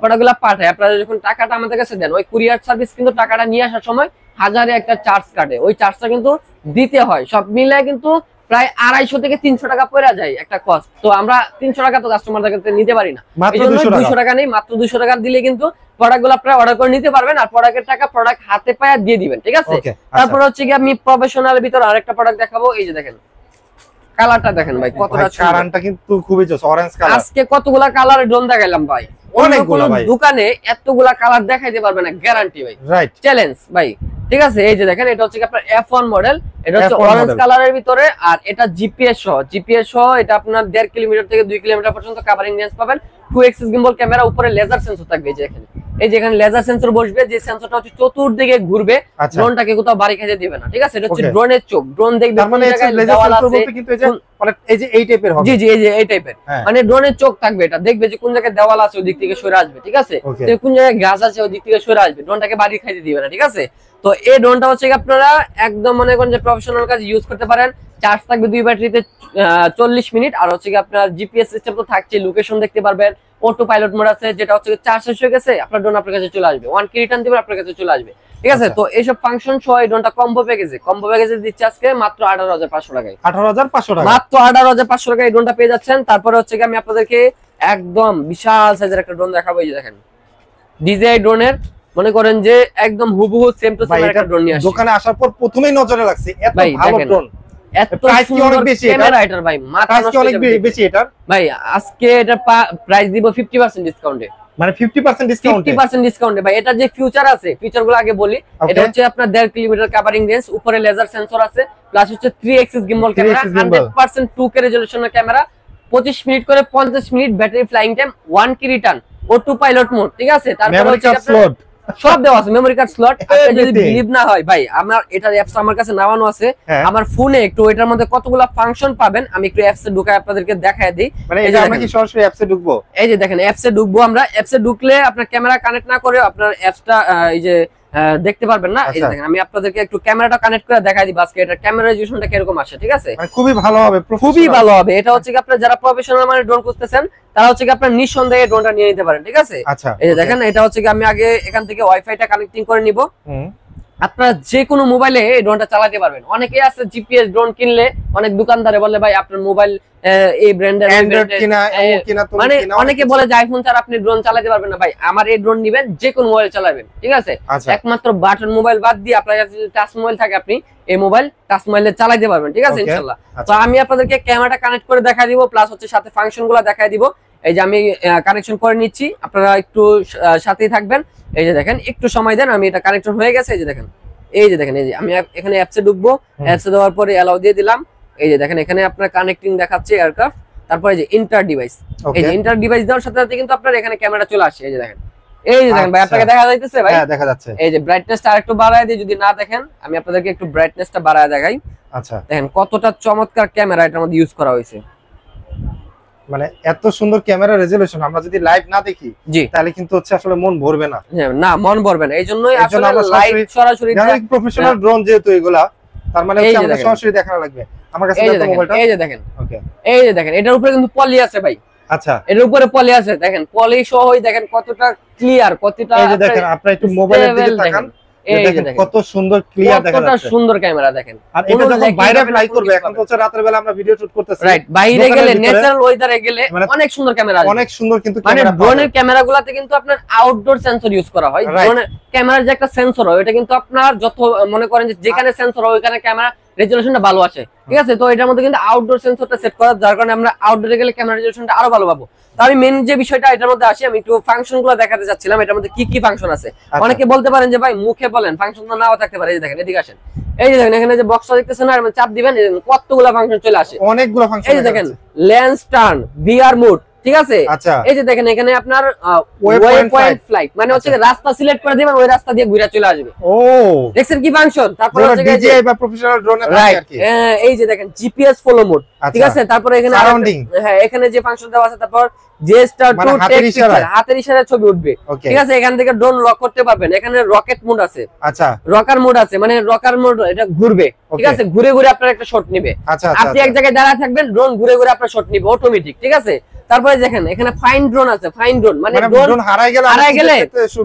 প্রোডাক্টগুলো পাঠাই আপনারা যখন টাকাটা আমাদের কাছে দেন ওই কুরিয়ার সার্ভিস কিন্তু টাকাটা নিয়ে আসার সময় হাজারে একটা চার্জ কাটে ওই চার্জটা কিন্তু দিতে হয় সব মিলে কিন্তু প্রায় আড়াইশো থেকে তিনশো টাকা পড়া যায় একটা কস্ট তো আমরা তিনশো টাকা তো কাস্টমারদের নিতে পারি না দুশো টাকা নেই মাত্র দুশো টাকা দিলে কিন্তু প্রোডাক্ট গুলো আপনারা অর্ডার করে নিতে পারবেন আর প্রোডাক্টের টাকা প্রোডাক্ট হাতে পায়ে দিয়ে দিবেন ঠিক আছে আচ্ছা। তারপর হচ্ছে কি আমি প্রফেশনাল ভিতরে আরেকটা প্রোডাক্ট দেখাবো এই যে দেখেন কালারটা দেখেন ভাই কতটা কিন্তু খুবই জোস অরেঞ্জ কালার আজকে কতগুলা কালার দেখাইলাম ভাই অনেকগুলো ভাই দোকানে এতগুলা কালার দেখাইতে পারবে না গ্যারান্টি ভাই রাইট চ্যালেঞ্জ ভাই ঠিক আছে এই যে দেখেন এটা হচ্ছে আপনার F1 মডেল এটা হচ্ছে অরেঞ্জ কালারের ভিতরে আর এটা জিপিএস সহ জিপিএস সহ এটা আপনার 1.5 কিলোমিটার থেকে 2 কিলোমিটার পর্যন্ত কাভারিং রেঞ্জ পাবেন টু এক্সিস গিম্বল ক্যামেরা উপরে লেজার সেন্সর থাকবে যে এখানে এই যেখানে লেজার সেন্সর বসবে যে সেন্সরটা হচ্ছে চতুর্দিকে ঘুরবে ড্রোনটাকে আচ্ছা। কোথাও বাড়ি খেতে না ঠিক আছে এটা হচ্ছে ড্রোনের চোখ ড্রোন দেখবে মানে ড্রোনের মানে হ্যাঁ। মানে চোখ থাকবে এটা দেখবে যে কোন জায়গায় দেওয়াল আছে ওদিক থেকে সরে আসবে ঠিক আছে কোন জায়গায় গাছ আছে ওদিক থেকে সরে আসবে ড্রোনটাকে বাড়ি খাইতে দিবে না ঠিক আছে তো এই ড্রোনটা হচ্ছে আপনারা একদম মনে করেন যে প্রফেশনাল কাজ ইউজ করতে পারেন চার্জ থাকবে দুই ব্যাটারিতে চল্লিশ মিনিট আর হচ্ছে কি আপনার জিপিএস সিস্টেম তো থাকছে লোকেশন দেখতে পারবেন অটো পাইলট মোড আছে যেটা হচ্ছে চার্জ শেষ হয়ে গেছে আপনার ড্রোন আপনার কাছে চলে আসবে ওয়ান কি রিটার্ন দেবেন আপনার কাছে চলে আসবে ঠিক আছে আচ্ছা। তো এইসব ফাংশন সহ এই ড্রোনটা কম্বো প্যাকেজে কম্বো প্যাকেজে দিচ্ছে আজকে মাত্র আঠারো হাজার পাঁচশো টাকায় আঠারো হাজার পাঁচশো টাকা মাত্র আঠারো হাজার পাঁচশো টাকায় এই ড্রোনটা পেয়ে যাচ্ছেন তারপরে হচ্ছে কি আমি আপনাদেরকে একদম বিশাল সাইজের একটা ড্রোন দেখাবো এই যে দেখেন ডিজিআই ড্রোনের মনে করেন যে একদম হুবহু সেম টু সেম একটা ড্রোন নিয়ে আসছে দোকানে আসার পর প্রথমেই নজরে লাগছে এত ভালো ড্রোন মানে এটা হচ্ছে আপনার কিলোমিটার রেঞ্জ উপরে লেজার সেন্সর আছে প্লাস হচ্ছে ক্যামেরা ক্যামেরা মিনিট করে minute battery flying time one কি return auto pilot mode ঠিক আছে তারপর সব দেওয়া আছে মেমোরি কার্ড স্লট যদি বিলিভ না হয় ভাই আমার এটার অ্যাপস আমার কাছে নামানো আছে হ্যাঁ। আমার ফোনে একটু এটার মধ্যে কতগুলো ফাংশন পাবেন আমি একটু অ্যাপসে ঢুকায় আপনাদেরকে দেখায় দিই মানে এই যে আমরা কি সরাসরি অ্যাপসে ঢুকবো এই যে দেখেন অ্যাপসে ঢুকবো আমরা অ্যাপসে ঢুকলে আপনার ক্যামেরা কানেক্ট না করে আপনার অ্যাপসটা এই যে দেখতে পারবেন না এই আচ্ছা। দেখেন আমি আপনাদেরকে একটু ক্যামেরাটা কানেক্ট করে দেখাই দিই আজকে এটা ক্যামেরা রেজুলেশনটা কিরকম আসে ঠিক আছে মানে খুবই ভালো হবে খুবই ভালো হবে এটা হচ্ছে কি আপনারা যারা প্রফেশনাল মানে ড্রোন করতেছেন তারা হচ্ছে কি আপনারা নিঃসন্দেহে ড্রোনটা নিয়ে নিতে পারেন ঠিক আছে আচ্ছা, এই দেখেন এটা হচ্ছে কি আমি আগে এখান থেকে ওয়াইফাইটা কানেক্টিং করে নিব আপনারা যে কোনো মোবাইলে এই ড্রোনটা চালাতে পারবেন অনেকে আছে জিপিএস ড্রোন কিনলে অনেক দোকানদারে বলে ভাই আপনার মোবাইল এই ব্র্যান্ডের মানে অনেকে বলে যে আইফোন ছাড়া আপনি ড্রোন চালাতে পারবেন না ভাই আমার এই ড্রোন নিবেন যে কোনো মোবাইল চালাবেন ঠিক আছে আচ্ছা। একমাত্র বাটন মোবাইল বাদ দিয়ে আপনার কাছে যদি টাচ মোবাইল থাকে আপনি এই মোবাইল টাচ মোবাইলে চালাতে পারবেন ঠিক আছে ইনশাআল্লাহ আচ্ছা। তো আমি আপনাদেরকে ক্যামেরাটা কানেক্ট করে দেখা দিব প্লাস হচ্ছে সাথে ফাংশনগুলো দেখায় দিব এই যে আমি কানেকশন করে নিচ্ছি আপনারা একটু সাথেই থাকবেন এই যে দেখেন একটু সময় দেন আমি এটা কানেকশন হয়ে গেছে এই যে দেখেন এই যে দেখেন এই যে আমি এখানে অ্যাপসে ঢুকবো অ্যাপসে দেওয়ার পরে অ্যালাউ দিয়ে দিলাম এই যে দেখেন এখানে আপনার কানেক্টিং দেখাচ্ছে এয়ারক্রাফট তারপরে যে ইন্টার ডিভাইস এই যে ইন্টার ডিভাইস দেওয়ার সাথে সাথে কিন্তু আপনার এখানে ক্যামেরা চলে আসে এই যে দেখেন এই যে দেখেন ভাই আপনাকে দেখা যাইতেছে ভাই হ্যাঁ দেখা যাচ্ছে এই যে ব্রাইটনেসটা আরেকটু বাড়ায় দিই যদি না দেখেন আমি আপনাদেরকে একটু ব্রাইটনেসটা বাড়ায় দেখাই আচ্ছা দেখেন কতটা চমৎকার ক্যামেরা এটার মধ্যে ইউজ করা হয়েছে মানে এত সুন্দর ক্যামেরা রেজলিউশন আমরা যদি লাইভ না দেখি তাহলে কিন্তু হচ্ছে আসলে মন ভরবে না হ্যাঁ, না মন ভরবে না এই আসলে লাইভ সরাসরি প্রফেশনাল ড্রোন হ্যাঁ। যেহেতু এগুলা তার মানে হচ্ছে আমাদের সরাসরি দেখানো লাগবে আমার কাছে এই মোবাইলটা এই যে দেখেন ওকে এই যে দেখেন এটার উপরে কিন্তু পলি আছে ভাই আচ্ছা এর উপরে পলি আছে দেখেন পলি সহই দেখেন কতটা ক্লিয়ার কতটা এই যে দেখেন আপনি একটু মোবাইলের দিকে তাকান কত সুন্দর সুন্দর ক্যামেরা দেখেন রাতের বেলা মানে সুন্দর ক্যামেরা অনেক সুন্দর কিন্তু মানে কিন্তু আপনার আউটডোর সেন্সর ইউজ করা হয় যে একটা সেন্সর হয় কিন্তু আপনার যত মনে করেন যে যেখানে সেন্সর হয় ওইখানে ক্যামেরা রেজুলেশনটা ভালো আছে ঠিক আছে তো এটার মধ্যে কিন্তু আউটডোর সেন্সরটা সেট করার যার কারণে আমরা আউটডোরে গেলে ক্যামেরা রেজুলেশনটা আরো ভালো পাবো আমি মেন যে বিষয়টা এটার মধ্যে আসি আমি একটু ফাংশন গুলো দেখাতে চাচ্ছিলাম এটার মধ্যে কি কি ফাংশন আছে আচ্ছা। অনেকে বলতে পারেন যে ভাই মুখে বলেন ফাংশন তো নাও থাকতে পারে এই দেখেন এদিকে আসেন এই যে দেখেন এখানে যে বক্স দেখতেছেন আর চাপ দিবেন কতগুলো ফাংশন চলে আসে অনেকগুলো ফাংশন এই দেখেন লেন্স টার্ন ভিআর মুড ঠিক আছে আচ্ছা। এই যে দেখেন এখানে আপনার মানে হচ্ছে আচ্ছা। রাস্তা সিলেক্ট করে দিবেন ওই রাস্তা দিয়ে ঘুরে চলে আসবে ও দেখছেন কি ফাংশন তারপর হ্যাঁ, এই যে দেখেন জিপিএস ফলো মোড ঠিক আছে তারপর এখানে হ্যাঁ এখানে যে ফাংশন দেওয়া আছে তারপর মানে হাতের ছবি উঠবে ঠিক আছে এখান থেকে ড্রোন করতে পারবেন এখানে রকেট মোড আছে রকার আচ্ছা। মোড আছে মানে রকার মোড এটা ঘুরবে ঠিক আছে ঘুরে ঘুরে আপনার একটা শট নিবে আপনি এক জায়গায় দাঁড়ায় থাকবেন ড্রোন ঘুরে ঘুরে আপনার শট নিবে অটোমেটিক ঠিক আছে তারপরে দেখেন এখানে ফাইন ড্রোন আছে ফাইন ড্রোন মানে ড্রোন মানে হারাই গেলে হারাই গেলে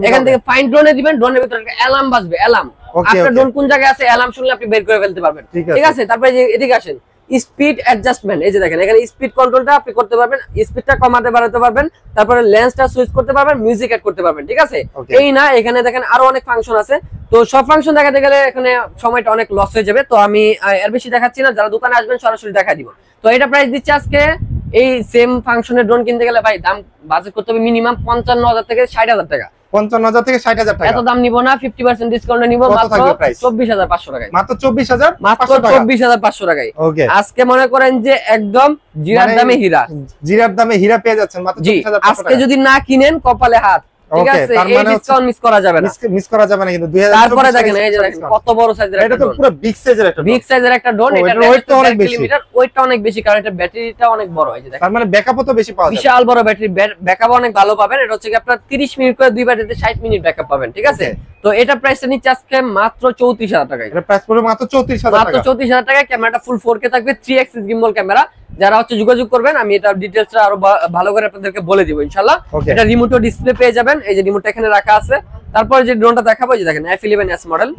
এখান থেকে ফাইন ড্রোনে দিবেন ড্রোনের ভিতরে একটা অ্যালার্ম বাজবে অ্যালার্ম আপনার ড্রোন কোন জায়গায় আছে অ্যালার্ম শুনলে আপনি বের করে ফেলতে পারবেন ঠিক আছে তারপরে এদিকে আসেন স্পিড অ্যাডজাস্টমেন্ট এই যে দেখেন এখানে স্পিড কন্ট্রোলটা আপনি করতে পারবেন স্পিডটা কমাতে বাড়াতে পারবেন তারপরে লেন্সটা সুইচ করতে পারবেন মিউজিক অ্যাড করতে পারবেন ঠিক আছে এই না এখানে দেখেন আরো অনেক ফাংশন আছে তো সব ফাংশন দেখাতে গেলে এখানে সময়টা অনেক লস হয়ে যাবে তো আমি এর বেশি দেখাচ্ছি না যারা দোকানে আসবেন সরাসরি দেখা দিব তো এটা প্রাইস দিচ্ছে আজকে এই সেম ফাংশনের ড্রোন কিনতে গেলে ভাই দাম বাজেট করতে হবে মিনিমাম পঞ্চান্ন হাজার থেকে ষাট হাজার টাকা থেকে টাকা এত দাম নিব না ফিফটি পার্সেন্ট ডিসকাউন্ট মাত্র চব্বিশ হাজার পাঁচশো টাকায় মাত্র চব্বিশ হাজার মাত্র চব্বিশ হাজার পাঁচশো টাকায় আজকে মনে করেন যে একদম জিরার মানে দামে হীরা জিরার দামে হীরা পেয়ে যাচ্ছেন মাত্র আজকে যদি না কিনেন কপালে হাত বিশাল বড় ব্যাটারি ব্যাকআপ অনেক ভালো পাবেন এটা হচ্ছে আপনার মিনিট করে দুই মিনিট ব্যাকআপ পাবেন ঠিক আছে তো এটা মাত্র টাকা প্রাইস মাত্র মাত্র ক্যামেরাটা ফুল কে থাকবে 3x গিম্বল ক্যামেরা যারা হচ্ছে যোগাযোগ করবেন আমি এটা ডিটেলসটা আরো ভালো করে আপনাদেরকে বলে দিব ইনশাল্লাহ এটা রিমোটও ডিসপ্লে পেয়ে যাবেন এই যে রিমোটটা এখানে রাখা আছে তারপরে যে ড্রোনটা দেখাবো যে দেখেন এফ ইলেভেন এস মডেল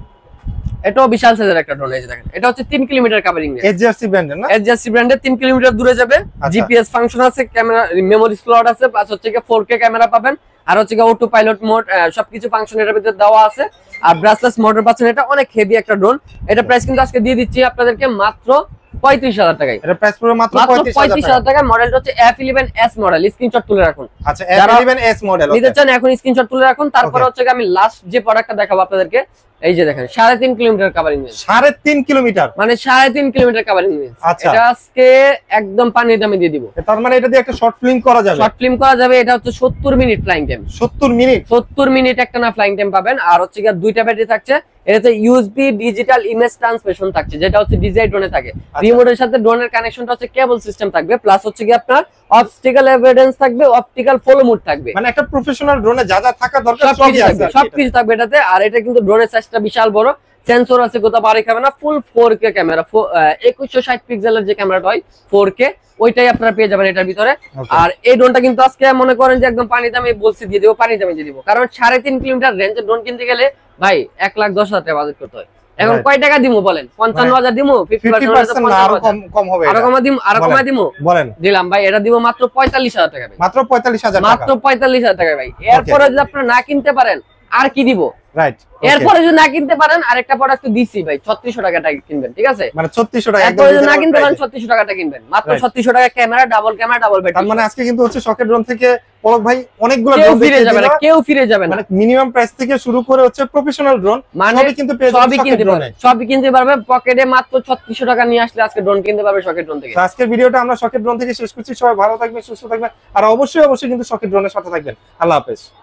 এটাও বিশাল সাইজের একটা ড্রোন এই যে দেখেন এটা হচ্ছে তিন কিলোমিটার কাভারিং এইচএসসি ব্র্যান্ডের না এইচএসসি ব্র্যান্ডের তিন কিলোমিটার দূরে যাবে জিপিএস আচ্ছা। ফাংশন আছে ক্যামেরা মেমোরি স্লট আছে প্লাস হচ্ছে কি কে ক্যামেরা পাবেন আর হচ্ছে অটো পাইলট মোড সবকিছু ফাংশন এটার ভিতরে দেওয়া আছে আর ব্রাসলেস মোটর পাচ্ছেন এটা অনেক হেভি একটা ড্রোন এটা প্রাইস কিন্তু আজকে দিয়ে দিচ্ছি আপনাদেরকে মাত্র পঁয়ত্রিশ হাজার টাকা আচ্ছা, সাড়ে তিন কিলোমিটার মানে সাড়ে তিন কিলোমিটার আচ্ছা। কাভারিং এটা একদম পানির দামে দিয়ে দিব তার মানে এটা দিয়ে শর্ট ফিল্ম করা যাবে শর্ট ফিল্ম করা যাবে এটা হচ্ছে সত্তর মিনিট ফ্লাইং টাইম সত্তর মিনিট সত্তর মিনিট একটা না ফ্লাইং টাইম পাবেন আর হচ্ছে দুইটা ব্যাটারি থাকছে এটাতে ইউএসবি ডিজিটাল ইমেজ ট্রান্সমিশন থাকছে যেটা হচ্ছে ডিজাই ড্রোনে থাকে রিমোটের আচ্ছা। সাথে ড্রোনের কানেকশনটা হচ্ছে কেবল সিস্টেম থাকবে প্লাস হচ্ছে কি আপনার অপটিক্যাল এভিডেন্স থাকবে অপটিক্যাল ফলো মোড থাকবে মানে একটা প্রফেশনাল ড্রোনে যা যা থাকা দরকার সব কিছু থাকবে এটাতে আর এটা কিন্তু ড্রোনের সাইজটা বিশাল বড় সেন্সর আছে গোটা বাড়ি খাবে না ফুল ফোর কে ক্যামেরা একুশশো ষাট পিক্সেলের যে ক্যামেরাটা হয় ফোর কে ওইটাই আপনারা পেয়ে যাবেন এটার ভিতরে আর এই ড্রোনটা কিন্তু আজকে মনে করেন যে একদম পানি দামে বলছি দিয়ে দেবো পানি দামে দিয়ে দেবো কারণ সাড়ে তিন কিলোমিটার রেঞ্জের ড্রোন কিনতে গেলে ভাই এক লাখ দশ হাজার টাকা বাজেট করতে হয় এখন কয় টাকা দিমু বলেন পঞ্চান্ন হাজার দিমু আরো কমা দিবো বলেন দিলাম ভাই এটা দিব মাত্র পঁয়তাল্লিশ হাজার টাকা মাত্র পঁয়তাল্লিশ হাজার মাত্র পঁয়তাল্লিশ হাজার টাকা ভাই এরপরে যদি আপনারা না কিনতে পারেন আর কি দিব রাইট এরপরে যদি না কিনতে পারেন আরেকটা প্রোডাক্ট দিচ্ছি ভাই 3600 টাকাটা কিনবেন ঠিক আছে মানে ছত্রিশশো টাকা যদি না কিনতে পারেন ছত্রিশশো টাকাটা কিনবেন মাত্র ছত্রিশশো টাকা camera double camera double battery মানে আজকে কিন্তু হচ্ছে সকেট ড্রোন থেকে কেউ ফিরে যাবে না মিনিমাম মানে প্রাইস থেকে শুরু করে হচ্ছে প্রফেশনাল ড্রোন মানে কিন্তু সবই কিনতে পারবে পকেটে মাত্র টাকা নিয়ে আসলে আজকে ড্রোন কিনতে পারবে ড্রোন থেকে ভিডিওটা আমরা ড্রোন থেকে শেষ করছি সবাই ভালো সুস্থ আর অবশ্যই অবশ্যই কিন্তু শখের ড্রোনের সাথে থাকবেন আল্লাহ হাফেজ